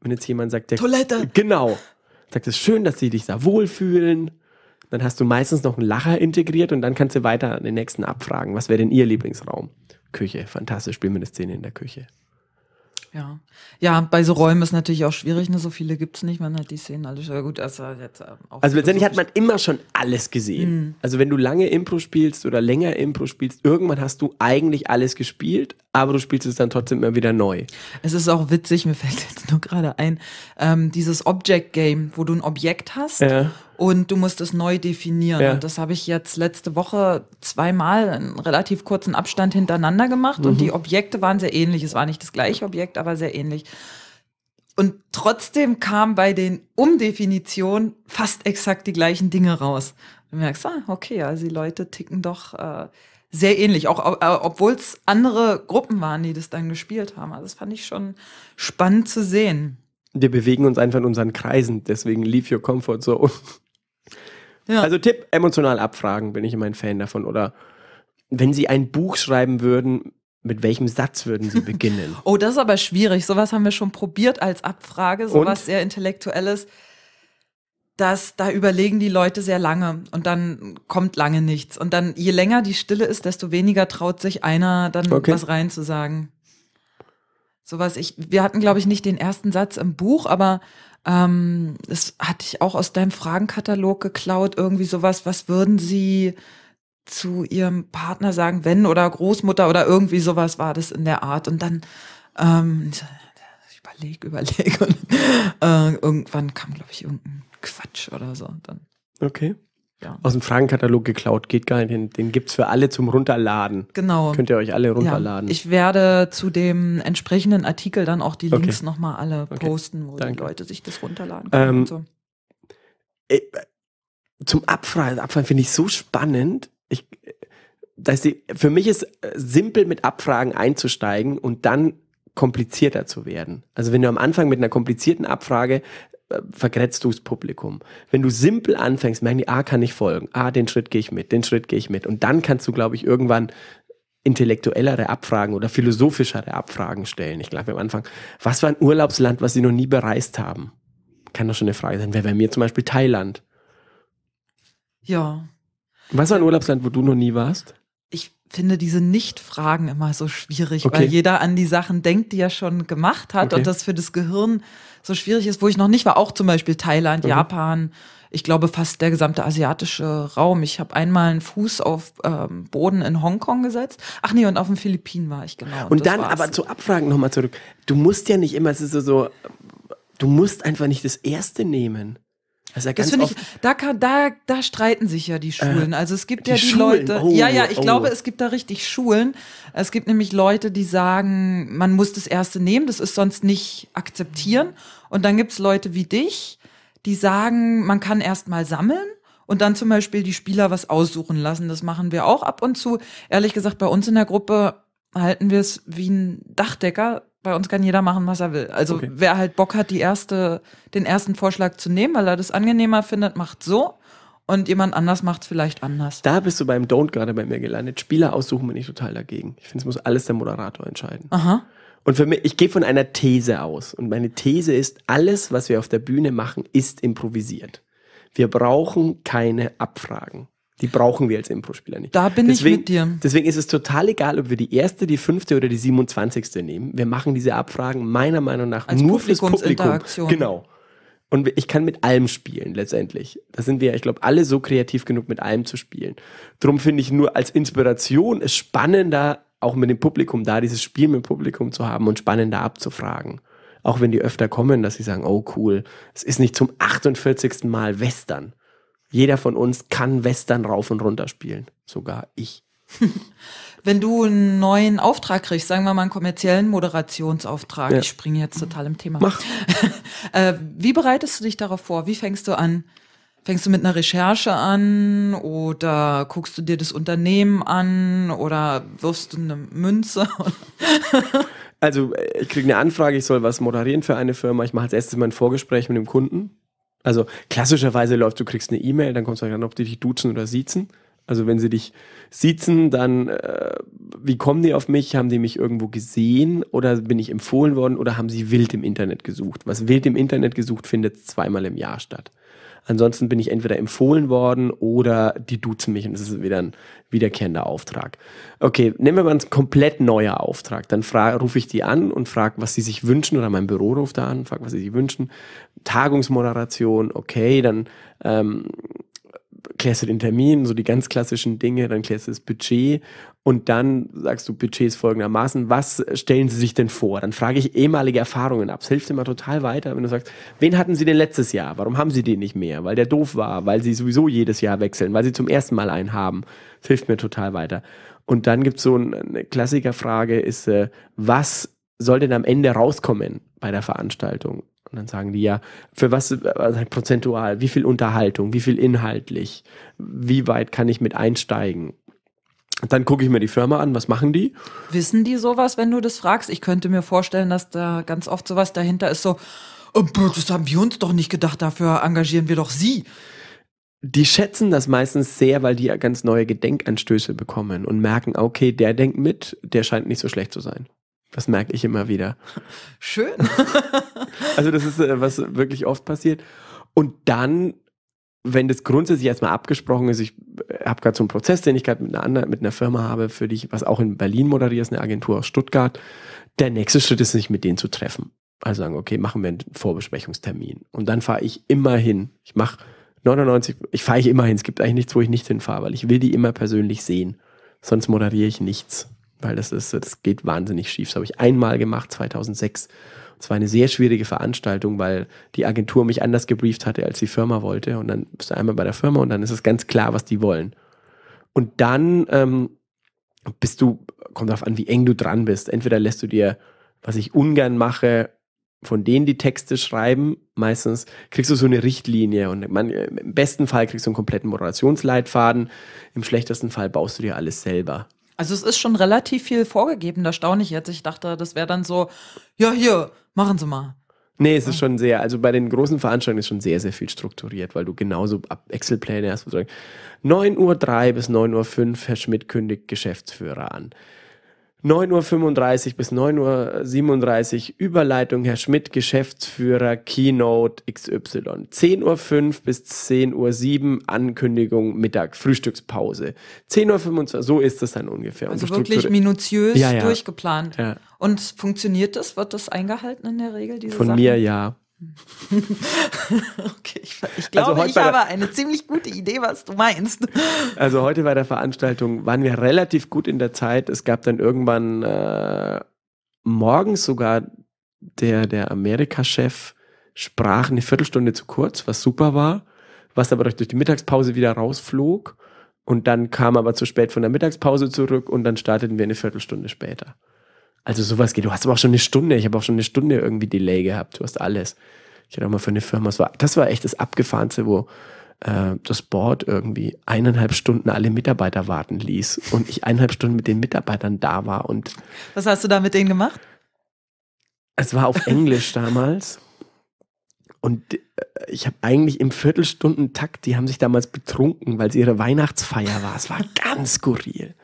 Wenn jetzt jemand sagt, der Toilette. Genau sagt es schön, dass sie dich da wohlfühlen. Dann hast du meistens noch einen Lacher integriert und dann kannst du weiter an den nächsten abfragen. Was wäre denn ihr Lieblingsraum? Küche, fantastisch, spielen wir eine Szene in der Küche. Ja. Ja, bei so Räumen ist natürlich auch schwierig, ne? So viele gibt es nicht. Man hat die Szenen alle schon. Gut, also jetzt auch. Also letztendlich hat man immer schon alles gesehen. Mhm. Also wenn du lange Impro spielst oder länger Impro spielst, irgendwann hast du eigentlich alles gespielt, aber du spielst es dann trotzdem immer wieder neu. Es ist auch witzig, mir <laughs> fällt jetzt nur gerade ein, ähm, dieses Object Game, wo du ein Objekt hast ja und du musst es neu definieren. Ja. Und das habe ich jetzt letzte Woche zweimal in relativ kurzen Abstand hintereinander gemacht mhm. und die mhm. Objekte waren sehr ähnlich. Es war nicht das gleiche Objekt, aber sehr ähnlich. Und trotzdem kam bei den Umdefinitionen fast exakt die gleichen Dinge raus. Du merkst, ah, okay, also die Leute ticken doch äh, sehr ähnlich, auch obwohl es andere Gruppen waren, die das dann gespielt haben. Also das fand ich schon spannend zu sehen. Wir bewegen uns einfach in unseren Kreisen, deswegen Leave Your Comfort Zone. Ja. Also Tipp, emotional abfragen, bin ich immer ein Fan davon. Oder wenn Sie ein Buch schreiben würden, mit welchem Satz würden Sie <laughs> beginnen? oh, das ist aber schwierig. Sowas haben wir schon probiert als Abfrage, sowas sehr Intellektuelles. Das, da überlegen die Leute sehr lange und dann kommt lange nichts. Und dann, je länger die Stille ist, desto weniger traut sich einer, dann okay. was reinzusagen. Sowas, ich, wir hatten, glaube ich, nicht den ersten Satz im Buch, aber ähm, das hatte ich auch aus deinem Fragenkatalog geklaut, irgendwie sowas, was würden Sie zu Ihrem Partner sagen, wenn oder Großmutter oder irgendwie sowas war das in der Art. Und dann ähm, ich überlege, äh, überlege. <laughs> Und äh, irgendwann kam, glaube ich, irgendein Quatsch oder so. Dann. Okay. Ja. Aus dem Fragenkatalog geklaut, geht gar nicht. Den, den gibt es für alle zum Runterladen. Genau. Könnt ihr euch alle runterladen. Ja. Ich werde zu dem entsprechenden Artikel dann auch die okay. Links nochmal alle okay. posten, wo Danke. die Leute sich das runterladen ähm, können. Ähm, so. Äh, zum Abfragen, Abfragen finde ich so spannend. Ich, dass die, für mich ist äh, simpel mit Abfragen einzusteigen und dann komplizierter zu werden. Also wenn du am Anfang mit einer komplizierten Abfrage vergrätzt du das Publikum. Wenn du simpel anfängst, merken die, ah, kann ich folgen, ah, den Schritt gehe ich mit, den Schritt gehe ich mit. Und dann kannst du, glaube ich, irgendwann intellektuellere Abfragen oder philosophischere Abfragen stellen. Ich glaube am Anfang, was war ein Urlaubsland, was sie noch nie bereist haben? Kann doch schon eine Frage sein. Wäre bei mir zum Beispiel Thailand. Ja. Was war ein Urlaubsland, wo du noch nie warst? finde diese Nicht-Fragen immer so schwierig, okay. weil jeder an die Sachen denkt, die er schon gemacht hat okay. und das für das Gehirn so schwierig ist, wo ich noch nicht war, auch zum Beispiel Thailand, mhm. Japan, ich glaube fast der gesamte asiatische Raum. Ich habe einmal einen Fuß auf ähm, Boden in Hongkong gesetzt. Ach nee, und auf den Philippinen war ich genau. Und, und dann war's. aber zu Abfragen nochmal zurück. Du musst ja nicht immer, es ist so, so, du musst einfach nicht das Erste nehmen. Das, ja das finde ich, da, kann, da, da streiten sich ja die äh, Schulen. Äh, also es gibt ja die Schulen. Leute, oh, ja, ja, ich oh. glaube, es gibt da richtig Schulen. Es gibt nämlich Leute, die sagen, man muss das Erste nehmen, das ist sonst nicht akzeptieren. Und dann gibt's Leute wie dich, die sagen, man kann erst mal sammeln und dann zum Beispiel die Spieler was aussuchen lassen. Das machen wir auch ab und zu. Ehrlich gesagt, bei uns in der Gruppe halten wir es wie ein Dachdecker bei uns kann jeder machen, was er will. Also okay. wer halt Bock hat, die erste, den ersten Vorschlag zu nehmen, weil er das angenehmer findet, macht so. Und jemand anders macht es vielleicht anders. Da bist du beim Don't gerade bei mir gelandet. Spieler aussuchen bin ich total dagegen. Ich finde, es muss alles der Moderator entscheiden. Aha. Und für mich, ich gehe von einer These aus. Und meine These ist, alles, was wir auf der Bühne machen, ist improvisiert. Wir brauchen keine Abfragen. Die brauchen wir als Impro-Spieler nicht. Da bin deswegen, ich mit dir. Deswegen ist es total egal, ob wir die erste, die fünfte oder die 27. nehmen. Wir machen diese Abfragen meiner Meinung nach als nur fürs Publikum. Genau. Und ich kann mit allem spielen, letztendlich. Da sind wir, ich glaube, alle so kreativ genug, mit allem zu spielen. Drum finde ich nur als Inspiration es spannender, auch mit dem Publikum da, dieses Spiel mit dem Publikum zu haben und spannender abzufragen. Auch wenn die öfter kommen, dass sie sagen, oh cool, es ist nicht zum 48. Mal Western. Jeder von uns kann Western rauf und runter spielen. Sogar ich. <laughs> Wenn du einen neuen Auftrag kriegst, sagen wir mal einen kommerziellen Moderationsauftrag, ja. ich springe jetzt total im Thema. Mach. <laughs> äh, wie bereitest du dich darauf vor? Wie fängst du an? Fängst du mit einer Recherche an oder guckst du dir das Unternehmen an oder wirfst du eine Münze? <laughs> also äh, ich kriege eine Anfrage, ich soll was moderieren für eine Firma. Ich mache als erstes mal ein Vorgespräch mit dem Kunden. Also klassischerweise läuft, du kriegst eine E-Mail, dann kommst du an, ob die dich duzen oder siezen. Also wenn sie dich siezen, dann äh, wie kommen die auf mich? Haben die mich irgendwo gesehen oder bin ich empfohlen worden oder haben sie wild im Internet gesucht? Was wild im Internet gesucht, findet zweimal im Jahr statt. Ansonsten bin ich entweder empfohlen worden oder die duzen mich und es ist wieder ein wiederkehrender Auftrag. Okay, nehmen wir mal einen komplett neuer Auftrag. Dann rufe ich die an und frage, was sie sich wünschen oder mein Büro ruft da an, frage, was sie sich wünschen. Tagungsmoderation, okay, dann ähm, klärst du den Termin, so die ganz klassischen Dinge, dann klärst du das Budget und dann sagst du, Budget ist folgendermaßen, was stellen Sie sich denn vor? Dann frage ich ehemalige Erfahrungen ab. Es hilft immer total weiter, wenn du sagst, wen hatten Sie denn letztes Jahr? Warum haben Sie den nicht mehr? Weil der doof war, weil Sie sowieso jedes Jahr wechseln, weil Sie zum ersten Mal einen haben. Das hilft mir total weiter. Und dann gibt es so eine Klassikerfrage, ist, äh, was soll denn am Ende rauskommen bei der Veranstaltung? Und dann sagen die ja, für was also halt prozentual, wie viel Unterhaltung, wie viel inhaltlich, wie weit kann ich mit einsteigen? Dann gucke ich mir die Firma an, was machen die? Wissen die sowas, wenn du das fragst? Ich könnte mir vorstellen, dass da ganz oft sowas dahinter ist, so, oh, das haben wir uns doch nicht gedacht, dafür engagieren wir doch sie. Die schätzen das meistens sehr, weil die ja ganz neue Gedenkanstöße bekommen und merken, okay, der denkt mit, der scheint nicht so schlecht zu sein. Das merke ich immer wieder. Schön. <laughs> also das ist, äh, was wirklich oft passiert. Und dann, wenn das grundsätzlich erstmal abgesprochen ist, ich äh, habe gerade so einen Prozess, den ich gerade mit einer anderen, mit einer Firma habe, für dich, was auch in Berlin moderiert, ist eine Agentur aus Stuttgart. Der nächste Schritt ist, sich mit denen zu treffen. Also sagen, okay, machen wir einen Vorbesprechungstermin. Und dann fahre ich immer hin. Ich mache 99, ich fahre ich immer hin. Es gibt eigentlich nichts, wo ich nicht hinfahre, weil ich will die immer persönlich sehen. Sonst moderiere ich nichts. Weil das ist, das geht wahnsinnig schief. Das habe ich einmal gemacht, 2006. Es war eine sehr schwierige Veranstaltung, weil die Agentur mich anders gebrieft hatte, als die Firma wollte. Und dann bist du einmal bei der Firma und dann ist es ganz klar, was die wollen. Und dann ähm, bist du, kommt darauf an, wie eng du dran bist. Entweder lässt du dir, was ich ungern mache, von denen die Texte schreiben, meistens kriegst du so eine Richtlinie und man, im besten Fall kriegst du einen kompletten Moderationsleitfaden, im schlechtesten Fall baust du dir alles selber. Also es ist schon relativ viel vorgegeben, da staune ich jetzt. Ich dachte, das wäre dann so, ja, hier, machen Sie mal. Nee, es ist schon sehr, also bei den großen Veranstaltungen ist schon sehr, sehr viel strukturiert, weil du genauso Excel-Pläne hast, wo du sagst, 9.03 Uhr bis 9.05 Uhr, Herr Schmidt kündigt Geschäftsführer an. 9.35 Uhr bis 9.37 Uhr Überleitung Herr Schmidt, Geschäftsführer, Keynote XY. 10.05 Uhr bis 10.07 Uhr Ankündigung, Mittag, Frühstückspause. 10.25 Uhr, so ist das dann ungefähr. Also wirklich minutiös ja, ja. durchgeplant. Ja. Und funktioniert das? Wird das eingehalten in der Regel? Von Sachen? mir ja. <laughs> Okay, ich, ich also glaube, also ich habe eine ziemlich gute Idee, was du meinst. <laughs> Also heute bei der Veranstaltung waren wir relativ gut in der Zeit. Es gab dann irgendwann äh, morgens sogar der, der Amerika-Chef sprach eine Viertelstunde zu kurz, was super war, was aber durch die Mittagspause wieder rausflog. Und dann kam aber zu spät von der Mittagspause zurück und dann starteten wir eine Viertelstunde später. Also sowas geht. Du hast aber auch schon eine Stunde. Ich habe auch schon eine Stunde irgendwie Delay gehabt. Du hast alles. Ich hatte auch mal für eine Firma, das war, das war echt das Abgefahrenste, wo äh, das Board irgendwie eineinhalb Stunden alle Mitarbeiter warten ließ und ich eineinhalb Stunden mit den Mitarbeitern da war. Und Was hast du da mit denen gemacht? Es war auf Englisch damals. Und äh, ich habe eigentlich im Viertelstundentakt, die haben sich damals betrunken, weil es ihre Weihnachtsfeier war. Es war ganz skurril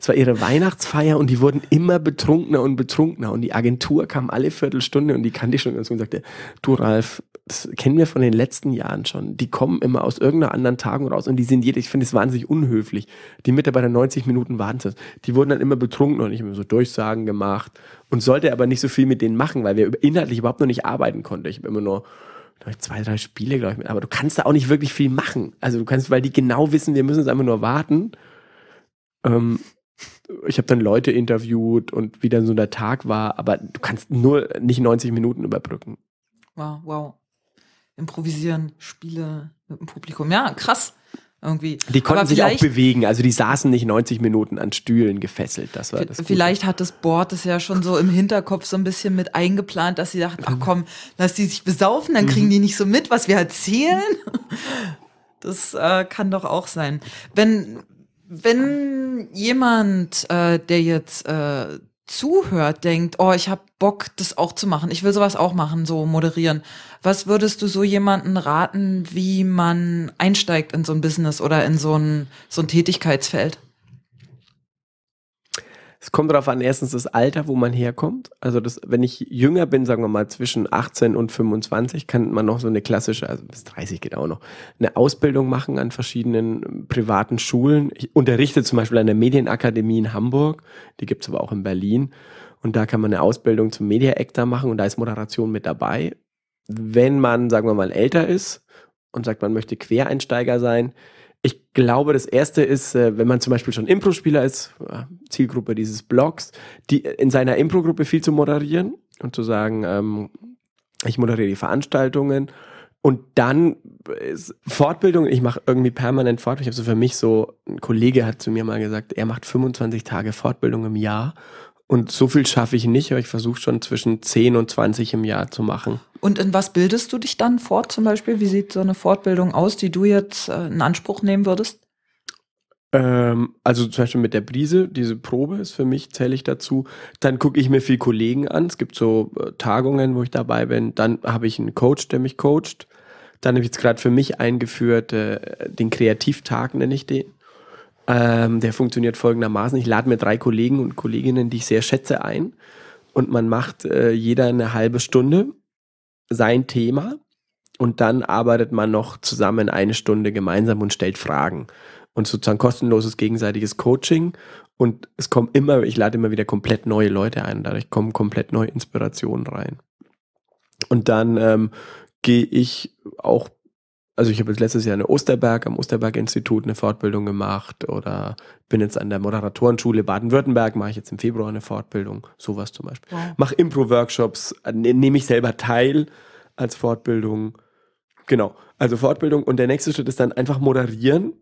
es war ihre Weihnachtsfeier und die wurden immer betrunkener und betrunkener. Und die Agentur kam alle Viertelstunde und die kannte ich schon ganz gut und sagte, du Ralf, das kennen wir von den letzten Jahren schon. Die kommen immer aus irgendeiner anderen Tagung raus und die sind jede, ich finde es wahnsinnig unhöflich. Die Mitarbeiter 90 Minuten warten zu. Die wurden dann immer betrunken und ich habe so Durchsagen gemacht und sollte aber nicht so viel mit denen machen, weil wir inhaltlich überhaupt noch nicht arbeiten konnten. Ich habe immer nur ich, zwei, drei Spiele, glaube ich, mit. Aber du kannst da auch nicht wirklich viel machen. Also du kannst, weil die genau wissen, wir müssen es einfach nur warten. Ähm, ich habe dann Leute interviewt und wie dann so der Tag war, aber du kannst nur nicht 90 Minuten überbrücken. Wow, wow. Improvisieren, Spiele mit dem Publikum. Ja, krass. Irgendwie. Die konnten aber sich auch bewegen, also die saßen nicht 90 Minuten an Stühlen gefesselt. Das war das. Vielleicht Gute. hat das Board das ja schon so im Hinterkopf so ein bisschen mit eingeplant, dass sie dachten, ach mhm. komm, lass die sich besaufen, dann kriegen die mhm. nicht so mit, was wir erzählen. Das äh, kann doch auch sein. Wenn wenn jemand, äh, der jetzt äh, zuhört, denkt, oh, ich habe Bock, das auch zu machen, ich will sowas auch machen, so moderieren, was würdest du so jemanden raten, wie man einsteigt in so ein Business oder in so ein, so ein Tätigkeitsfeld? Es kommt darauf an, erstens das Alter, wo man herkommt. Also das, wenn ich jünger bin, sagen wir mal zwischen 18 und 25, kann man noch so eine klassische, also bis 30 geht auch noch, eine Ausbildung machen an verschiedenen ähm, privaten Schulen. Ich unterrichte zum Beispiel an der Medienakademie in Hamburg, die gibt es aber auch in Berlin. Und da kann man eine Ausbildung zum Media Actor machen und da ist Moderation mit dabei. Wenn man, sagen wir mal, älter ist und sagt, man möchte Quereinsteiger sein, ich glaube, das erste ist, äh, wenn man zum Beispiel schon Impro-Spieler ist, äh, Zielgruppe dieses Blogs, die in seiner Impro-Gruppe viel zu moderieren und zu sagen, ähm, ich moderiere die Veranstaltungen und dann Fortbildung, ich mache irgendwie permanent Fortbildung. Ich habe so für mich so, ein Kollege hat zu mir mal gesagt, er macht 25 Tage Fortbildung im Jahr und so viel schaffe ich nicht, aber ich versuche schon zwischen 10 und 20 im Jahr zu machen. Und in was bildest du dich dann fort zum Beispiel? Wie sieht so eine Fortbildung aus, die du jetzt äh, in Anspruch nehmen würdest? Ähm, also zum Beispiel mit der Brise, diese Probe ist für mich, zähle ich dazu. Dann gucke ich mir viel Kollegen an. Es gibt so äh, Tagungen, wo ich dabei bin. Dann habe ich einen Coach, der mich coacht. Dann habe ich jetzt gerade für mich eingeführt, äh, den Kreativtag nenne ich den ähm, der funktioniert folgendermaßen. Ich lade mir drei Kollegen und Kolleginnen, die ich sehr schätze, ein. Und man macht äh, jeder eine halbe Stunde sein Thema. Und dann arbeitet man noch zusammen eine Stunde gemeinsam und stellt Fragen. Und sozusagen kostenloses gegenseitiges Coaching. Und es kommen immer, ich lade immer wieder komplett neue Leute ein. Dadurch kommen komplett neue Inspirationen rein. Und dann ähm, gehe ich auch also ich habe jetzt letztes Jahr in Osterberg am Osterberg-Institut eine Fortbildung gemacht oder bin jetzt an der Moderatorenschule Baden-Württemberg, mache ich jetzt im Februar eine Fortbildung, sowas zum Beispiel. Wow. Mache Impro-Workshops, äh, ne, nehme ich selber teil als Fortbildung. Genau, also Fortbildung und der nächste Schritt ist dann einfach moderieren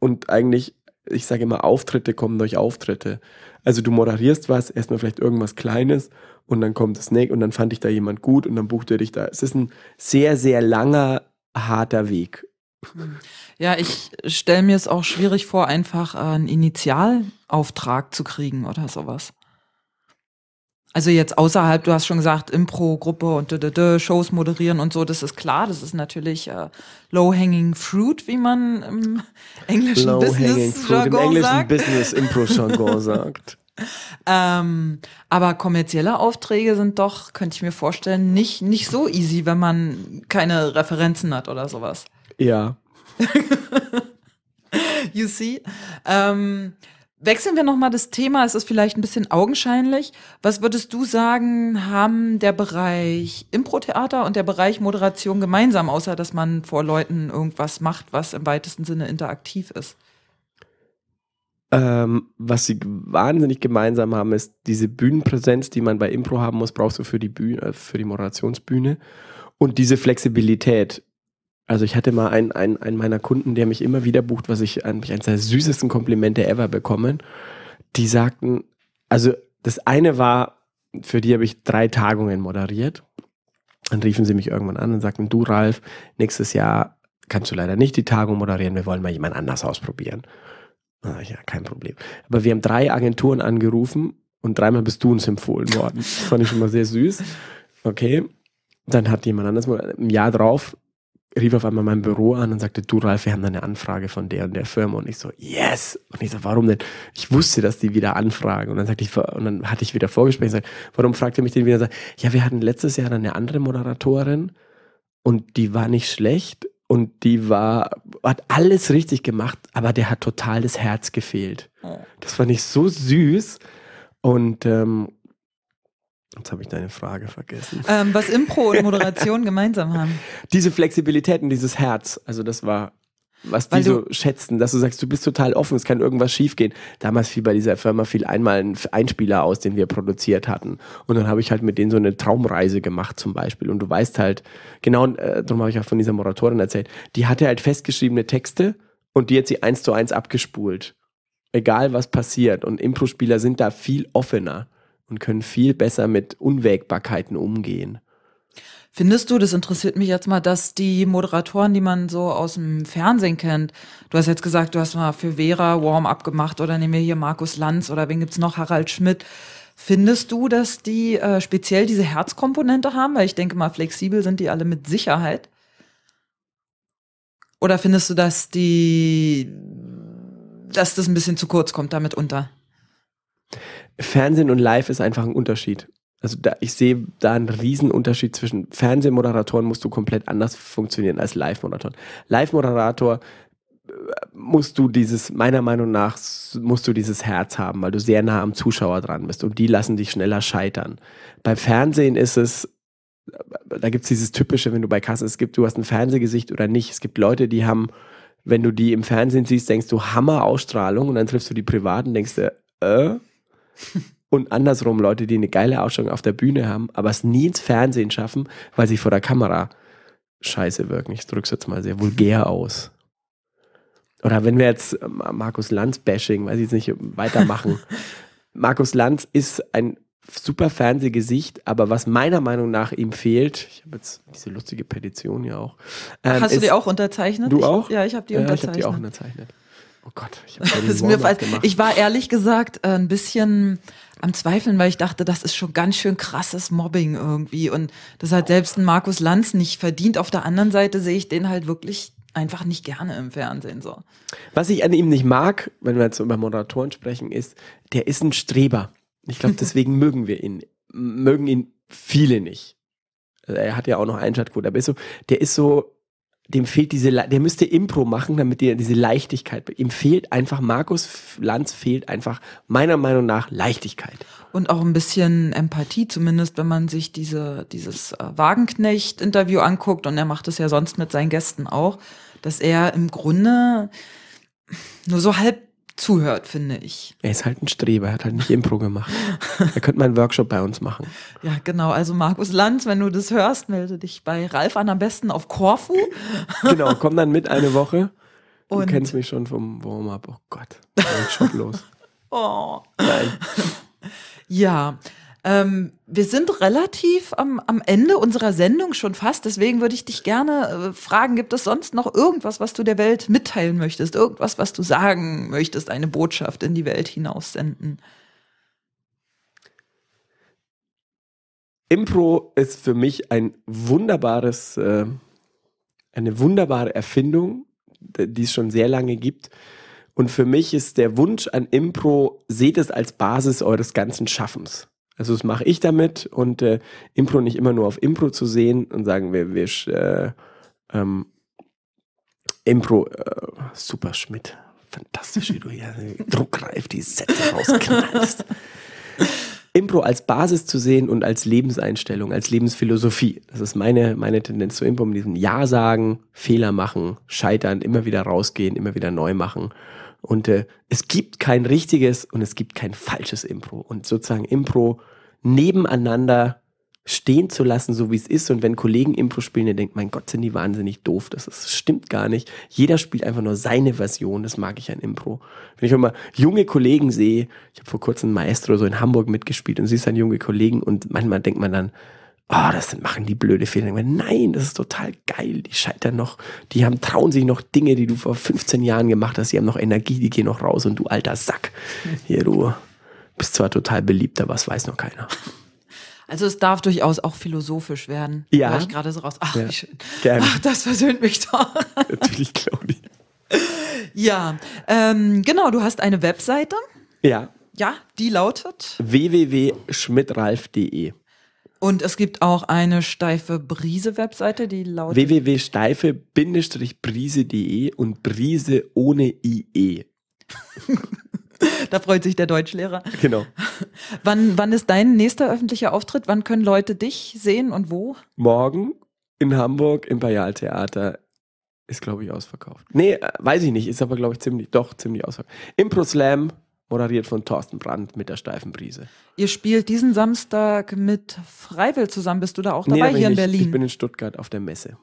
und eigentlich, ich sage immer, Auftritte kommen durch Auftritte. Also du moderierst was, erstmal vielleicht irgendwas Kleines und dann kommt das nächste und dann fand ich da jemand gut und dann bucht er dich da. Es ist ein sehr, sehr langer harter Weg. Ja, ich stelle mir es auch schwierig vor, einfach einen Initialauftrag zu kriegen oder sowas. Also jetzt außerhalb, du hast schon gesagt, Impro-Gruppe und d -d -d Shows moderieren und so, das ist klar, das ist natürlich äh, low-hanging fruit, wie man im englischen Business -Jargon fruit, im englischen Business Impro-Jargon sagt. <laughs> Ähm, aber kommerzielle Aufträge sind doch, könnte ich mir vorstellen, nicht, nicht so easy, wenn man keine Referenzen hat oder sowas. Ja. <laughs> you see? Ähm, wechseln wir nochmal das Thema. Es ist vielleicht ein bisschen augenscheinlich. Was würdest du sagen, haben der Bereich Impro-Theater und der Bereich Moderation gemeinsam, außer dass man vor Leuten irgendwas macht, was im weitesten Sinne interaktiv ist? Ähm, was sie wahnsinnig gemeinsam haben, ist diese Bühnenpräsenz, die man bei Impro haben muss, brauchst du für die Bühne, äh, für die Moderationsbühne und diese Flexibilität. Also ich hatte mal einen, einen, einen meiner Kunden, der mich immer wieder bucht, was ich an mich eines der süßesten Komplimente ever bekommen. Die sagten, also das eine war, für die habe ich drei Tagungen moderiert. Dann riefen sie mich irgendwann an und sagten, du Ralf, nächstes Jahr kannst du leider nicht die Tagung moderieren, wir wollen mal jemand anders ausprobieren. Ah, ja, kein Problem. Aber wir haben drei Agenturen angerufen und dreimal bist du uns empfohlen worden. Das fand ich schon mal sehr süß. Okay. Dann hat jemand anders mal im Jahr drauf rief auf einmal mein Büro an und sagte, du Ralf, wir haben eine Anfrage von der und der Firma. Und ich so, yes. Und ich so, warum denn? Ich wusste, dass die wieder anfragen. Und dann sagte ich, und dann hatte ich wieder Vorgespräch gesagt, warum ihr mich denn wieder? ja, wir hatten letztes Jahr eine andere Moderatorin und die war nicht schlecht und die war, hat alles richtig gemacht, aber der hat total das Herz gefehlt. Oh. Das fand ich so süß. Und ähm, Jetzt habe ich deine Frage vergessen. Ähm, was Impro und <laughs> Moderation gemeinsam haben. Diese Flexibilität und dieses Herz, also das war was die so schätzen, dass du sagst, du bist total offen, es kann irgendwas schiefgehen. Damals fiel bei dieser Firma fiel einmal ein Einspieler aus, den wir produziert hatten. Und dann habe ich halt mit denen so eine Traumreise gemacht zum Beispiel. Und du weißt halt, genau, äh, darum habe ich auch von dieser Moratorin erzählt, die hatte halt festgeschriebene Texte und die hat sie eins zu eins abgespult. Egal was passiert. Und Impro-Spieler sind da viel offener und können viel besser mit Unwägbarkeiten umgehen. Findest du, das interessiert mich jetzt mal, dass die Moderatoren, die man so aus dem Fernsehen kennt, du hast jetzt gesagt, du hast mal für Vera Warm-up gemacht oder nehmen wir hier Markus Lanz oder wen gibt's noch, Harald Schmidt. Findest du, dass die äh, speziell diese Herzkomponente haben? Weil ich denke mal, flexibel sind die alle mit Sicherheit. Oder findest du, dass die, dass das ein bisschen zu kurz kommt damit unter? Fernsehen und Live ist einfach ein Unterschied also da, ich sehe da einen riesen Unterschied zwischen Fernsehmoderatoren musst du komplett anders funktionieren als live moderatoren Live-Moderator äh, musst du dieses, meiner Meinung nach, musst du dieses Herz haben, weil du sehr nah am Zuschauer dran bist und die lassen dich schneller scheitern. Beim Fernsehen ist es, äh, da gibt es dieses typische, wenn du bei Kassel, es gibt, du hast ein Fernsehgesicht oder nicht. Es gibt Leute, die haben, wenn du die im Fernsehen siehst, denkst du Hammer Ausstrahlung und dann triffst du die Privaten, und denkst du, äh, und andersrum Leute, die eine geile Ausstellung auf der Bühne haben, aber es nie ins Fernsehen schaffen, weil sie vor der Kamera scheiße wirken. Ich drück's jetzt mal sehr vulgär aus. Oder wenn wir jetzt ähm, Markus Lanz bashing, weiß ich jetzt nicht, weitermachen. <laughs> Markus Lanz ist ein super Fernsehgesicht, aber was meiner Meinung nach ihm fehlt, ich habe jetzt diese lustige Petition ja auch. Ähm, Hast ist, du die auch unterzeichnet? Du auch? Ich, ja, ich habe die ja, unterzeichnet. Ich habe die auch unterzeichnet. Oh Gott, ich habe <laughs> mir gemacht. Ich war ehrlich gesagt äh, ein bisschen am Zweifeln, weil ich dachte, das ist schon ganz schön krasses Mobbing irgendwie. Und das hat selbst ein Markus Lanz nicht verdient. Auf der anderen Seite sehe ich den halt wirklich einfach nicht gerne im Fernsehen so. Was ich an ihm nicht mag, wenn wir jetzt über Moderatoren sprechen, ist, der ist ein Streber. Ich glaube, <laughs> deswegen mögen wir ihn. Mögen ihn viele nicht. Also er hat ja auch noch einen Chatcode, aber ist so, der ist so, dem fehlt diese, der müsste Impro machen, damit dir diese Leichtigkeit, ihm fehlt einfach, Markus Lanz fehlt einfach meiner Meinung nach Leichtigkeit. Und auch ein bisschen Empathie, zumindest wenn man sich diese, dieses äh, Wagenknecht-Interview anguckt, und er macht es ja sonst mit seinen Gästen auch, dass er im Grunde nur so halb zuhört, finde ich. Er ist halt ein Streber, er hat halt nicht Impro gemacht. er könnte mal einen Workshop bei uns machen. Ja, genau. Also Markus Lanz, wenn du das hörst, melde dich bei Ralf an am besten auf Korfu. genau, komm dann mit eine Woche. Du Und kennst mich schon vom Warm-up. Oh Gott, ich schon los. <laughs> oh. Nein. Ja, ähm, wir sind relativ am, am Ende unserer Sendung schon fast. Deswegen würde ich dich gerne äh, fragen, gibt es sonst noch irgendwas, was du der Welt mitteilen möchtest? Irgendwas, was du sagen möchtest, eine Botschaft in die Welt hinaus senden? Impro ist für mich ein wunderbares, äh, eine wunderbare Erfindung, die es schon sehr lange gibt. Und für mich ist der Wunsch an Impro, seht es als Basis eures ganzen Schaffens. Also das mache ich damit und äh, Impro nicht immer nur auf Impro zu sehen und sagen wir, wir äh, ähm, Impro, äh, super Schmidt, fantastisch, wie du hier <laughs> druckreif die Sätze rausknallst. Impro als Basis zu sehen und als Lebenseinstellung, als Lebensphilosophie. Das ist meine, meine Tendenz zu Impro, mit diesem Ja sagen, Fehler machen, scheitern, immer wieder rausgehen, immer wieder neu machen und äh, es gibt kein richtiges und es gibt kein falsches Impro. Und sozusagen Impro nebeneinander stehen zu lassen, so wie es ist. Und wenn Kollegen Impro spielen, dann denkt, mein Gott, sind die wahnsinnig doof. Das, ist, das stimmt gar nicht. Jeder spielt einfach nur seine Version. Das mag ich an Impro. Wenn ich immer junge Kollegen sehe, ich habe vor kurzem Maestro so in Hamburg mitgespielt und sie ist ein junge Kollegen und manchmal denkt man dann, oh, das machen die blöde Fehler. Nein, das ist total geil. Die scheitern noch, die haben, trauen sich noch Dinge, die du vor 15 Jahren gemacht hast. Die haben noch Energie, die gehen noch raus und du alter Sack. Hier, du bist zwar total beliebt, aber es weiß noch keiner. <laughs> Also es darf durchaus auch philosophisch werden. Ja. Hör ich gerade so raus. Ach, ja. wie schön. Gerne. Ach, das versöhnt mich doch. <laughs> Natürlich, Claudi. <laughs> Ja, ähm, genau, du hast eine Webseite. Ja. Ja, die lautet www.schmidtralf.de. Und es gibt auch eine steife Brise-Webseite, die lautet www.steife-brise.de und Brise ohne IE. <laughs> da freut sich der Deutschlehrer. Genau. Wann, wann ist dein nächster öffentlicher Auftritt? Wann können Leute dich sehen und wo? Morgen in Hamburg im Bayaltheater. Ist, glaube ich, ausverkauft. Nee, äh, weiß ich nicht. Ist aber, glaube ich, ziemlich, doch, ziemlich ausverkauft. Impro Slam moderiert von Thorsten Brandt mit der steifen Brise. Ihr spielt diesen Samstag mit Freiwill zusammen. Bist du da auch dabei nee, da hier in Berlin? Ich bin in Stuttgart auf der Messe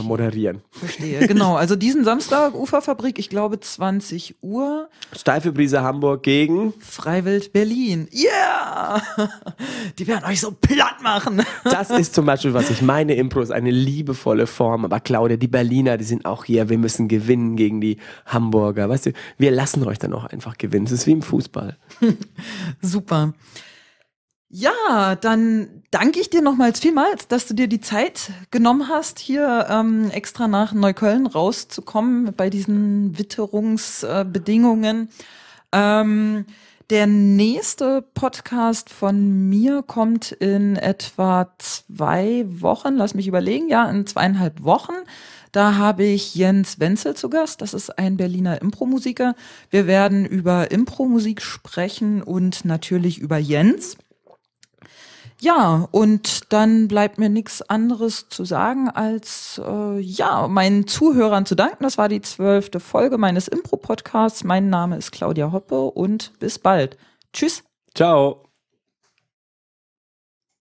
okay. moderieren. Verstehe, genau. Also diesen Samstag Uferfabrik, ich glaube 20 Uhr. Steife Brise Hamburg gegen Freiwild Berlin. Yeah! Die werden euch so platt machen. Das ist zum Beispiel, was ich meine. Impro ist eine liebevolle Form. Aber Claudia, die Berliner, die sind auch hier. Wir müssen gewinnen gegen die Hamburger. Weißt du, wir lassen euch dann auch einfach gewinnen. Es ist wie im Fußball. <laughs> Super. Ja, dann danke ich dir nochmals vielmals, dass du dir die Zeit genommen hast, hier ähm, extra nach Neukölln rauszukommen bei diesen Witterungsbedingungen. Äh, ähm, der nächste Podcast von mir kommt in etwa zwei Wochen, lass mich überlegen, ja, in zweieinhalb Wochen. Da habe ich Jens Wenzel zu Gast, das ist ein Berliner Impromusiker. Wir werden über Impromusik sprechen und natürlich über Jens. Ja, und dann bleibt mir nichts anderes zu sagen, als äh, ja, meinen Zuhörern zu danken. Das war die zwölfte Folge meines Impro-Podcasts. Mein Name ist Claudia Hoppe und bis bald. Tschüss. Ciao.